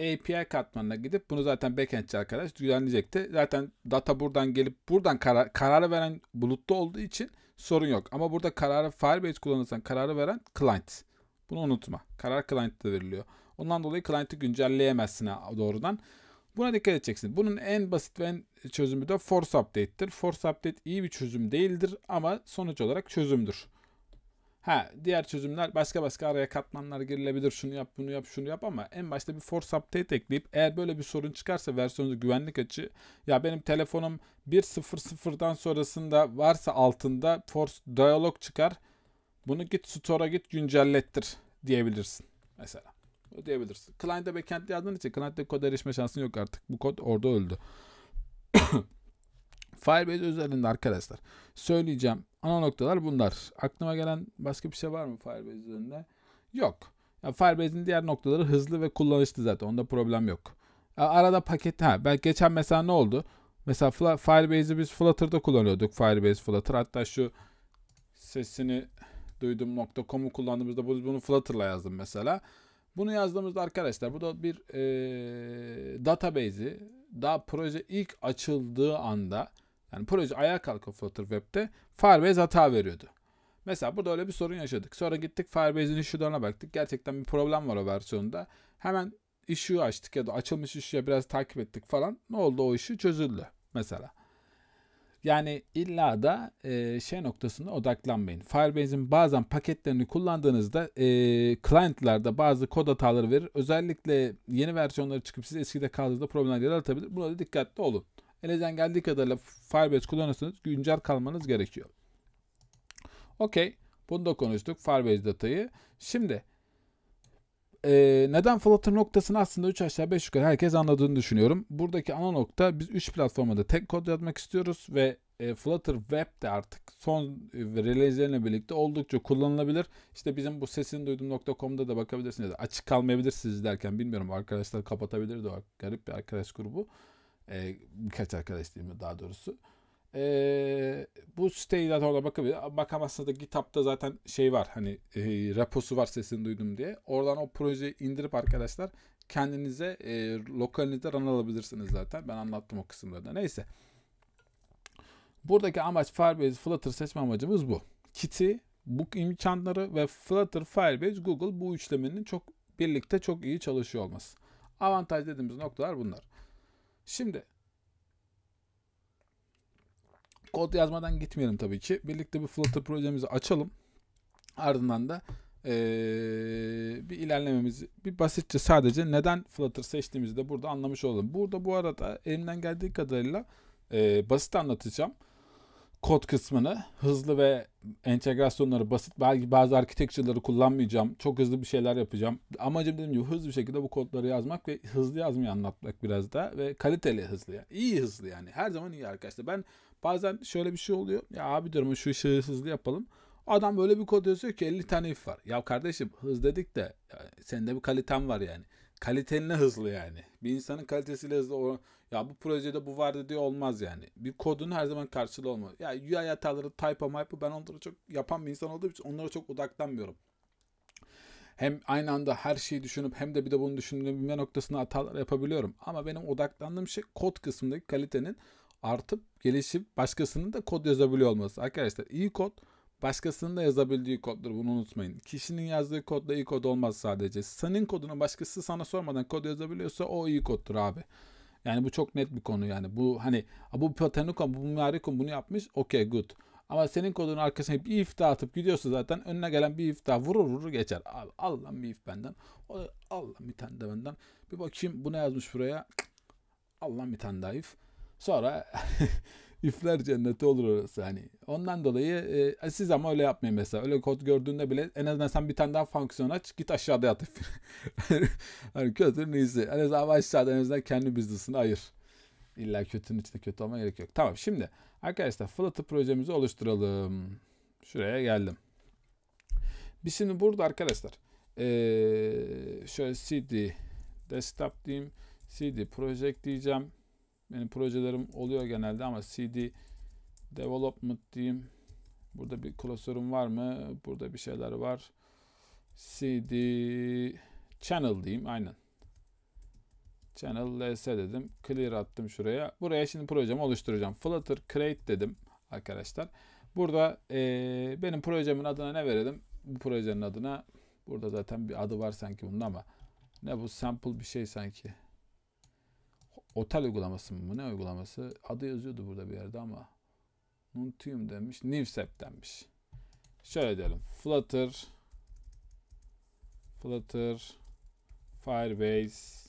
API katmanına gidip bunu zaten backendçi arkadaş düzenleyecekti. Zaten data buradan gelip buradan karar, kararı veren bulutta olduğu için sorun yok. Ama burada kararı Firebase kullanırsan kararı veren client. Bunu unutma. Karar client'te veriliyor. Ondan dolayı client'i güncelleyemezsin doğrudan. Buna dikkat edeceksin. Bunun en basit ve en çözümü de force update'tir. Force update iyi bir çözüm değildir ama sonuç olarak çözümdür. Ha diğer çözümler başka başka araya katmanlar girilebilir. Şunu yap bunu yap şunu yap ama en başta bir force update ekleyip eğer böyle bir sorun çıkarsa versiyonu güvenlik açı ya benim telefonum 1.0.0'dan sonrasında varsa altında force dialog çıkar. Bunu git store'a git güncellettir diyebilirsin mesela. Diyebilirsin. Client'e backend yazdığın için client'e kod erişme şansın yok artık. Bu kod orada öldü. Firebase üzerinde arkadaşlar söyleyeceğim ana noktalar bunlar. Aklıma gelen başka bir şey var mı Firebase üzerinde? Yok. Ya Firebase'in diğer noktaları hızlı ve kullanışlı zaten. Onda problem yok. Ya arada paket ha belki geçen mesela ne oldu? Mesela Firebase'i biz Flutter'da kullanıyorduk. Firebase Flutter. Hatta şu sesini duydum. Nokta.com'u kullandığımızda bunu Flutter'la yazdım mesela. Bunu yazdığımızda arkadaşlar bu da bir e, database'i daha proje ilk açıldığı anda yani proje ayağa kalkıyor Flutter Web'de. Firebase hata veriyordu. Mesela burada öyle bir sorun yaşadık. Sonra gittik Firebase'in issue'larına baktık. Gerçekten bir problem var o versiyonda. Hemen issue açtık ya da açılmış issue'ya biraz takip ettik falan. Ne oldu o işi çözüldü mesela. Yani illa da e, şey noktasında odaklanmayın. Firebase'in bazen paketlerini kullandığınızda e, client'larda bazı kod hataları verir. Özellikle yeni versiyonları çıkıp siz eskide kaldığınızda problemler yaratabilir. Buna da dikkatli olun. Elinizden geldiği kadarıyla Firebase kullanırsanız güncel kalmanız gerekiyor. Okey. Bunu da konuştuk. Firebase datayı. Şimdi e, neden Flutter noktasını aslında 3 aşağı 5 yukarı herkes anladığını düşünüyorum. Buradaki ana nokta biz 3 platformda tek kod yazmak istiyoruz ve e, Flutter Web de artık son e, release'lerle birlikte oldukça kullanılabilir. İşte bizim bu sesini duydum duydum.com'da da bakabilirsiniz. Açık kalmayabilirsiniz derken bilmiyorum arkadaşlar kapatabilir de garip bir arkadaş grubu. E, birkaç arkadaş değil mi daha doğrusu. E, bu siteyi zaten ona bakabilir. Bakamazsa da GitHub'da zaten şey var hani e, raposu var sesini duydum diye. Oradan o projeyi indirip arkadaşlar kendinize e, lokalinizde run alabilirsiniz zaten. Ben anlattım o kısımlarda. Neyse. Buradaki amaç Firebase Flutter seçme amacımız bu. Kit'i, bu imkanları ve Flutter, Firebase, Google bu üçlemenin çok birlikte çok iyi çalışıyor olması. Avantaj dediğimiz noktalar bunlar. Şimdi kod yazmadan gitmeyelim tabii ki. Birlikte bir Flutter projemizi açalım. Ardından da ee, bir ilerlememizi bir basitçe sadece neden Flutter seçtiğimizi de burada anlamış olalım. Burada bu arada elimden geldiği kadarıyla e, basit anlatacağım kod kısmını hızlı ve entegrasyonları basit belki bazı architecture'ları kullanmayacağım. Çok hızlı bir şeyler yapacağım. Amacım dediğim gibi hızlı bir şekilde bu kodları yazmak ve hızlı yazmayı anlatmak biraz da ve kaliteli hızlı. Yani. İyi hızlı yani. Her zaman iyi arkadaşlar. Ben bazen şöyle bir şey oluyor. Ya abi diyorum şu işi hızlı yapalım. Adam böyle bir kod yazıyor ki 50 tane if var. Ya kardeşim hız dedik de yani sende bir kaliten var yani. ne hızlı yani. Bir insanın kalitesiyle hızlı ya bu projede bu vardı diye olmaz yani. Bir kodun her zaman karşılığı olmaz. Ya UI hataları, typo, mypo ben onları çok yapan bir insan olduğum için onlara çok odaklanmıyorum. Hem aynı anda her şeyi düşünüp hem de bir de bunu düşündüğüm noktasında hatalar yapabiliyorum. Ama benim odaklandığım şey kod kısmındaki kalitenin artıp gelişip başkasının da kod yazabiliyor olması. Arkadaşlar iyi kod başkasının da yazabildiği koddur bunu unutmayın. Kişinin yazdığı kodla iyi kod olmaz sadece. Senin kodunu başkası sana sormadan kod yazabiliyorsa o iyi koddur abi. Yani bu çok net bir konu yani. Bu hani bu Patenukum, bu Marikum bunu yapmış. Okey good. Ama senin kodun arkasına bir if daha atıp gidiyorsa zaten önüne gelen bir if daha vurur vurur geçer. Al, al lan bir if benden. Al lan bir tane de benden. Bir bakayım bu ne yazmış buraya. Al lan bir tane daha if. Sonra üfler cenneti olur orası hani. Ondan dolayı e, e, siz ama öyle yapmayın mesela. Öyle kod gördüğünde bile en azından sen bir tane daha fonksiyon aç git aşağıda yat. hani kötü neyse En azından aşağıda en azından kendi business'ını ayır. İlla kötünün içinde kötü olma gerek yok. Tamam şimdi arkadaşlar Flutter projemizi oluşturalım. Şuraya geldim. Biz şimdi burada arkadaşlar ee, şöyle CD desktop diyeyim. CD project diyeceğim. Benim projelerim oluyor genelde ama CD development diyeyim. Burada bir klasörüm var mı? Burada bir şeyler var. CD channel diyeyim aynen. Channel ls dedim. Clear attım şuraya. Buraya şimdi projemi oluşturacağım. Flutter create dedim arkadaşlar. Burada e, benim projemin adına ne verelim? Bu projenin adına burada zaten bir adı var sanki bunun ama ne bu sample bir şey sanki. Otel uygulaması mı? Ne uygulaması? Adı yazıyordu burada bir yerde ama. Nuntium demiş. Nivsep demiş. Şöyle diyelim. Flutter Flutter Firebase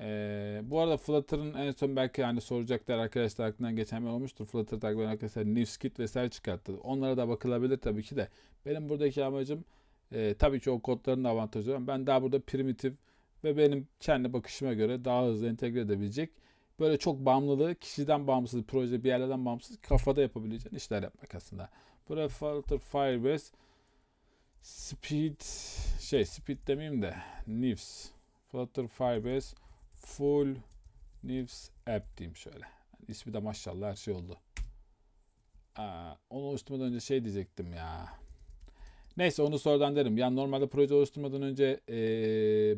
ee, bu arada Flutter'ın en son belki yani soracaklar arkadaşlar aklından geçen bir olmuştur. Flutter takip eden arkadaşlar Nivskit vesaire çıkarttı. Onlara da bakılabilir tabii ki de. Benim buradaki amacım e, tabii ki o kodların avantajı var. Ben daha burada primitif ve benim kendi bakışıma göre daha hızlı entegre edebilecek böyle çok bağımlılığı kişiden bağımsız, proje bir yerlerden bağımsız kafada yapabileceğin işler yapmak aslında. Burada Flutter Firebase Speed şey Speed demeyeyim de Nifs Flutter Firebase Full Nifs App diyeyim şöyle. Yani ismi de maşallah her şey oldu. Aa, onu oluşturmadan önce şey diyecektim ya. Neyse onu sonradan derim. Yani normalde proje oluşturmadan önce e,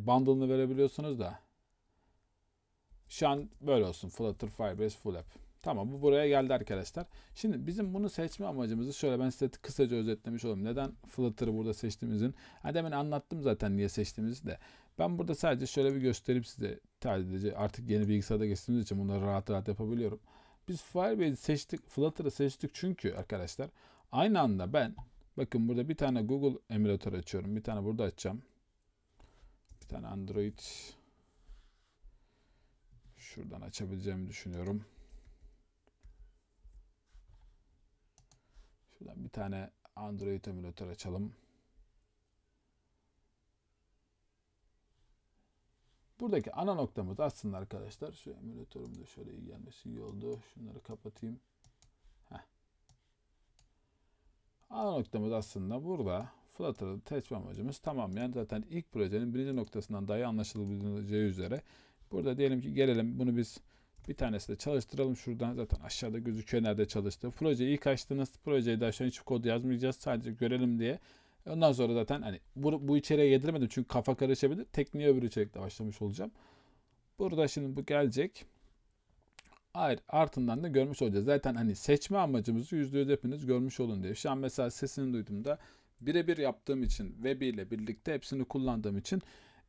bundle'ını verebiliyorsunuz da. Şu an böyle olsun. Flutter, Firebase, Full App. Tamam bu buraya geldi arkadaşlar. Şimdi bizim bunu seçme amacımızı şöyle ben size kısaca özetlemiş olayım. Neden Flutter'ı burada seçtiğimizin. Ha demin anlattım zaten niye seçtiğimizi de. Ben burada sadece şöyle bir göstereyim size. Sadece artık yeni bilgisayarda geçtiğimiz için bunları rahat rahat yapabiliyorum. Biz Firebase'i seçtik, Flutter'ı seçtik çünkü arkadaşlar aynı anda ben Bakın burada bir tane Google emülatör açıyorum. Bir tane burada açacağım. Bir tane Android şuradan açabileceğimi düşünüyorum. Şuradan bir tane Android emülatör açalım. Buradaki ana noktamız aslında arkadaşlar şu emülatörüm de şöyle iyi gelmesi iyi oldu. Şunları kapatayım. Ana noktamız aslında burada. Flutter'da seçme amacımız tamam. Yani zaten ilk projenin birinci noktasından dahi anlaşılabileceği üzere. Burada diyelim ki gelelim bunu biz bir tanesi de çalıştıralım şuradan. Zaten aşağıda gözüküyor nerede çalıştı. Proje ilk açtınız. Projeyi daha aşağı hiç kod yazmayacağız. Sadece görelim diye. Ondan sonra zaten hani bu, bu içeriye yedirmedim çünkü kafa karışabilir. Tekniği öbür içerikte başlamış olacağım. Burada şimdi bu gelecek. Hayır, ardından da görmüş olacağız. Zaten hani seçme amacımızı yüzde yüz hepiniz görmüş olun diye. Şu an mesela sesini duyduğumda birebir yaptığım için ve ile birlikte hepsini kullandığım için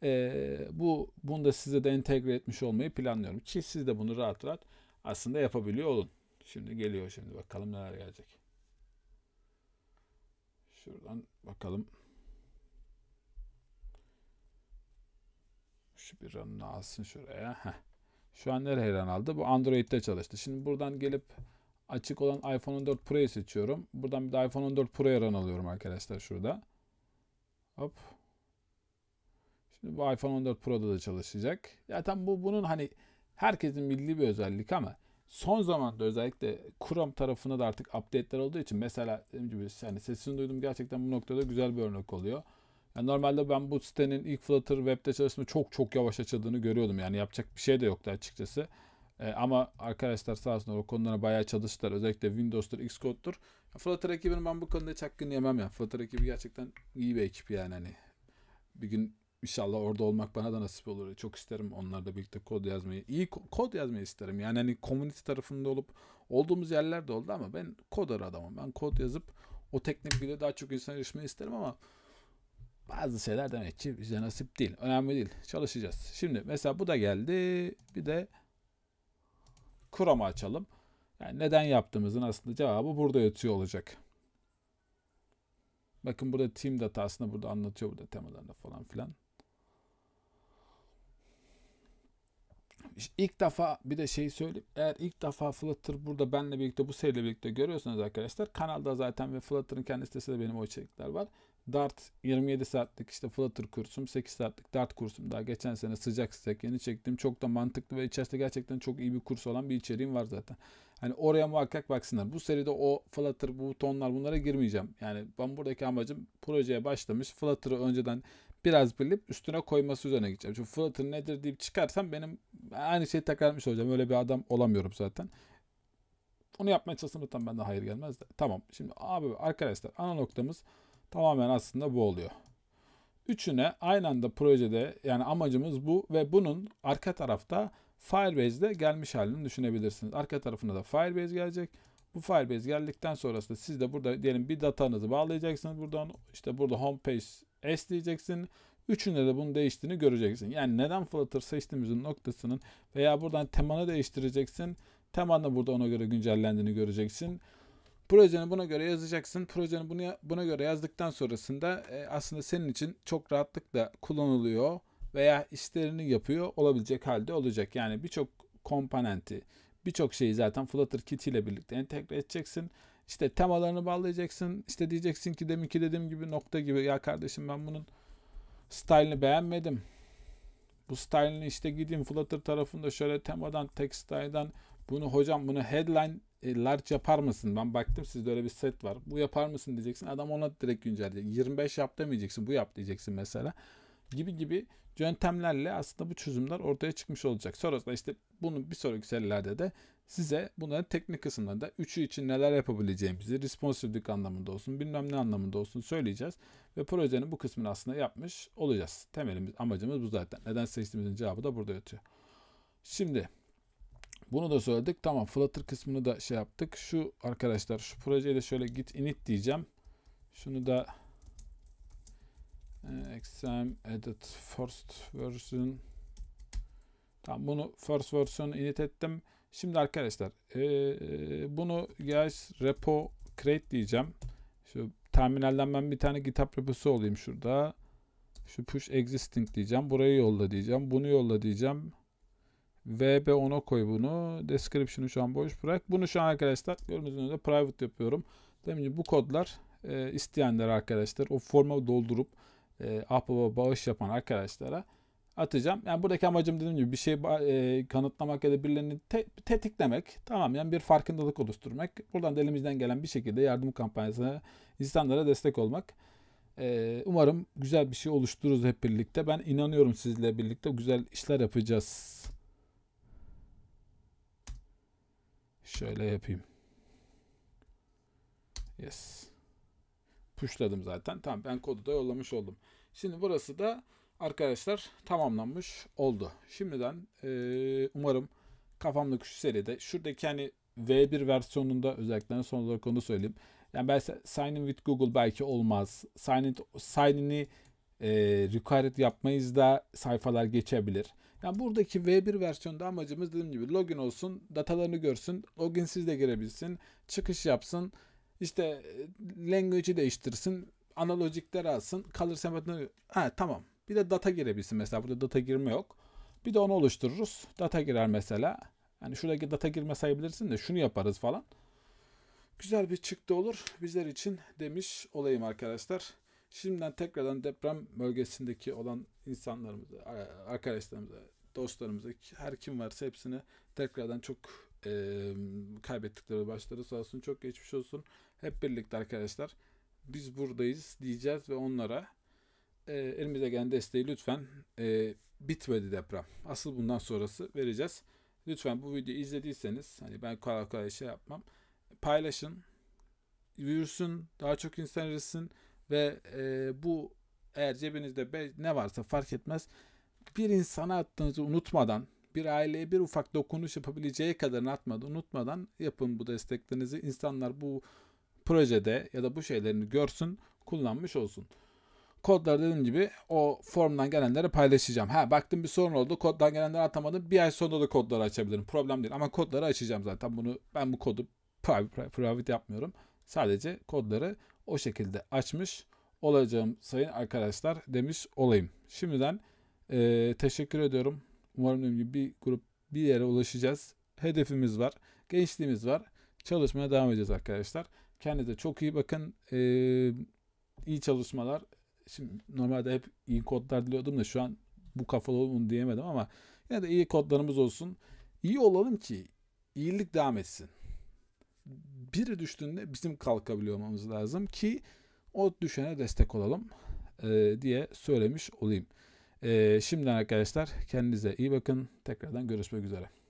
e, bu bunu da size de entegre etmiş olmayı planlıyorum ki siz de bunu rahat rahat aslında yapabiliyor olun. Şimdi geliyor şimdi bakalım neler gelecek. Şuradan bakalım. Şu bir alsın şuraya. Heh. Şu an nereye aldı? Bu Android'de çalıştı. Şimdi buradan gelip açık olan iPhone 14 Pro'yu seçiyorum. Buradan bir de iPhone 14 Pro'ya run alıyorum arkadaşlar şurada. Hop. Şimdi bu iPhone 14 Pro'da da çalışacak. Zaten bu bunun hani herkesin bildiği bir özellik ama son zamanda özellikle Chrome tarafında da artık update'ler olduğu için mesela dediğim gibi yani sesini duydum gerçekten bu noktada güzel bir örnek oluyor. Yani normalde ben bu sitenin ilk Flutter web'de çalıştığımda çok çok yavaş açıldığını görüyordum. Yani yapacak bir şey de yoktu açıkçası. E, ama arkadaşlar sağ olsunlar o konulara bayağı çalıştılar. Özellikle Windows'tur, Xcode'tur. Flutter ekibinin ben bu konuda hiç yemem ya. Flutter ekibi gerçekten iyi bir ekip yani. Hani bir gün inşallah orada olmak bana da nasip olur. Çok isterim onlarla birlikte kod yazmayı. İyi kod yazmayı isterim. Yani hani community tarafında olup olduğumuz yerlerde oldu ama ben kodar adamım. Ben kod yazıp o teknik bile daha çok insan erişmeyi isterim ama bazı şeyler demek ki bize nasip değil. Önemli değil. Çalışacağız. Şimdi mesela bu da geldi. Bir de Chrome'u açalım. Yani neden yaptığımızın aslında cevabı burada yatıyor olacak. Bakın burada team data aslında burada anlatıyor burada temalarını falan filan. İlk defa bir de şey söyleyeyim. Eğer ilk defa Flutter burada benle birlikte bu seriyle birlikte görüyorsanız arkadaşlar kanalda zaten ve Flutter'ın kendi sitesinde benim o içerikler var. Dart 27 saatlik işte Flutter kursum 8 saatlik Dart kursum daha geçen sene sıcak sıcak yeni çektim. Çok da mantıklı ve içerisinde gerçekten çok iyi bir kurs olan bir içeriğim var zaten. Hani oraya muhakkak baksınlar. Bu seride o Flutter bu tonlar, bunlara girmeyeceğim. Yani ben buradaki amacım projeye başlamış Flutter'ı önceden biraz bilip üstüne koyması üzerine gideceğim. Çünkü Flutter nedir deyip çıkarsam benim aynı şeyi tekrarmış olacağım. Öyle bir adam olamıyorum zaten. Onu yapmaya çalışsam zaten ben hayır gelmez de. Tamam şimdi abi arkadaşlar ana noktamız Tamamen aslında bu oluyor. Üçüne aynı anda projede yani amacımız bu ve bunun arka tarafta Firebase'de gelmiş halini düşünebilirsiniz. Arka tarafında da Firebase gelecek. Bu Firebase geldikten sonrasında siz de burada diyelim bir datanızı bağlayacaksınız. Buradan işte burada homepage S diyeceksin. Üçünde de bunun değiştiğini göreceksin. Yani neden Flutter seçtiğimizin noktasının veya buradan temanı değiştireceksin. Teman da burada ona göre güncellendiğini göreceksin. Projeni buna göre yazacaksın. Projeni buna, buna göre yazdıktan sonrasında e, aslında senin için çok rahatlıkla kullanılıyor veya işlerini yapıyor olabilecek halde olacak. Yani birçok komponenti, birçok şeyi zaten Flutter Kit ile birlikte entegre edeceksin. İşte temalarını bağlayacaksın. İşte diyeceksin ki deminki dediğim gibi nokta gibi ya kardeşim ben bunun style'ını beğenmedim. Bu style'ını işte gideyim Flutter tarafında şöyle temadan, text style'dan bunu hocam bunu headline e, large yapar mısın? Ben baktım sizde öyle bir set var. Bu yapar mısın diyeceksin. Adam ona direkt güncelleyecek. 25 yap demeyeceksin. Bu yap diyeceksin mesela. Gibi gibi yöntemlerle aslında bu çözümler ortaya çıkmış olacak. Sonrasında işte bunu bir sonraki serilerde de size bunların teknik kısımlarında üçü için neler yapabileceğimizi responsivlik anlamında olsun bilmem ne anlamında olsun söyleyeceğiz. Ve projenin bu kısmını aslında yapmış olacağız. Temelimiz amacımız bu zaten. Neden seçtiğimizin cevabı da burada yatıyor. Şimdi bunu da söyledik. Tamam Flutter kısmını da şey yaptık. Şu arkadaşlar şu projeyle şöyle git init diyeceğim. Şunu da e, exam edit first version Tamam bunu first version init ettim. Şimdi arkadaşlar e, e, bunu guys repo create diyeceğim. Şu terminalden ben bir tane GitHub reposu olayım şurada. Şu push existing diyeceğim. Burayı yolla diyeceğim. Bunu yolla diyeceğim. VB 10'a koy bunu. Description'ı şu an boş bırak. Bunu şu an arkadaşlar gördüğünüz üzere private yapıyorum. Demin ki bu kodlar e, isteyenler arkadaşlar o forma doldurup e, Apple'a bağış yapan arkadaşlara atacağım. Yani buradaki amacım dediğim gibi bir şey e, kanıtlamak ya da birilerini te tetiklemek. tamam yani bir farkındalık oluşturmak. Buradan elimizden gelen bir şekilde yardım kampanyasına insanlara destek olmak. E, umarım güzel bir şey oluştururuz hep birlikte. Ben inanıyorum sizle birlikte güzel işler yapacağız. Şöyle yapayım. Yes. Pushladım zaten. Tamam ben kodu da yollamış oldum. Şimdi burası da arkadaşlar tamamlanmış oldu. Şimdiden e, umarım kafamda şu seride şuradaki hani V1 versiyonunda özellikle son olarak onu söyleyeyim. Yani ben sign in with Google belki olmaz. Sign, in, sign in'i e, required yapmayız da sayfalar geçebilir. Yani buradaki V1 versiyonda amacımız dediğim gibi login olsun, datalarını görsün, loginsiz de girebilsin, çıkış yapsın, işte e, language'i değiştirsin, analojikler alsın, kalır sempatını... Ha tamam. Bir de data girebilsin mesela. Burada data girme yok. Bir de onu oluştururuz. Data girer mesela. Yani şuradaki data girme sayabilirsin de şunu yaparız falan. Güzel bir çıktı olur bizler için demiş olayım arkadaşlar. Şimdiden tekrardan deprem bölgesindeki olan insanlarımıza, arkadaşlarımıza, dostlarımıza, her kim varsa hepsine tekrardan çok e, kaybettikleri başları sağ olsun. Çok geçmiş olsun. Hep birlikte arkadaşlar biz buradayız diyeceğiz ve onlara e, elimize gelen desteği lütfen e, bitmedi deprem. Asıl bundan sonrası vereceğiz. Lütfen bu videoyu izlediyseniz hani ben kolay kolay şey yapmam. Paylaşın, yürüsün, daha çok insan yürüsün ve e, bu eğer cebinizde ne varsa fark etmez bir insana attığınızı unutmadan bir aileye bir ufak dokunuş yapabileceği kadarını atmadan unutmadan yapın bu desteklerinizi. İnsanlar bu projede ya da bu şeylerini görsün kullanmış olsun. Kodlar dediğim gibi o formdan gelenleri paylaşacağım. Ha baktım bir sorun oldu. Koddan gelenleri atamadım. Bir ay sonra da kodları açabilirim. Problem değil. Ama kodları açacağım zaten. Bunu ben bu kodu private, private yapmıyorum. Sadece kodları o şekilde açmış olacağım sayın arkadaşlar demiş olayım. Şimdiden e, teşekkür ediyorum. Umarım dediğim gibi bir grup bir yere ulaşacağız. Hedefimiz var. Gençliğimiz var. Çalışmaya devam edeceğiz arkadaşlar. Kendinize çok iyi bakın. E, iyi çalışmalar. Şimdi normalde hep iyi kodlar diliyordum da şu an bu kafalı olun diyemedim ama yine de iyi kodlarımız olsun. İyi olalım ki iyilik devam etsin. Biri düştüğünde bizim kalkabiliyor olmamız lazım ki o düşene destek olalım e, diye söylemiş olayım. E, şimdiden arkadaşlar kendinize iyi bakın. Tekrardan görüşmek üzere.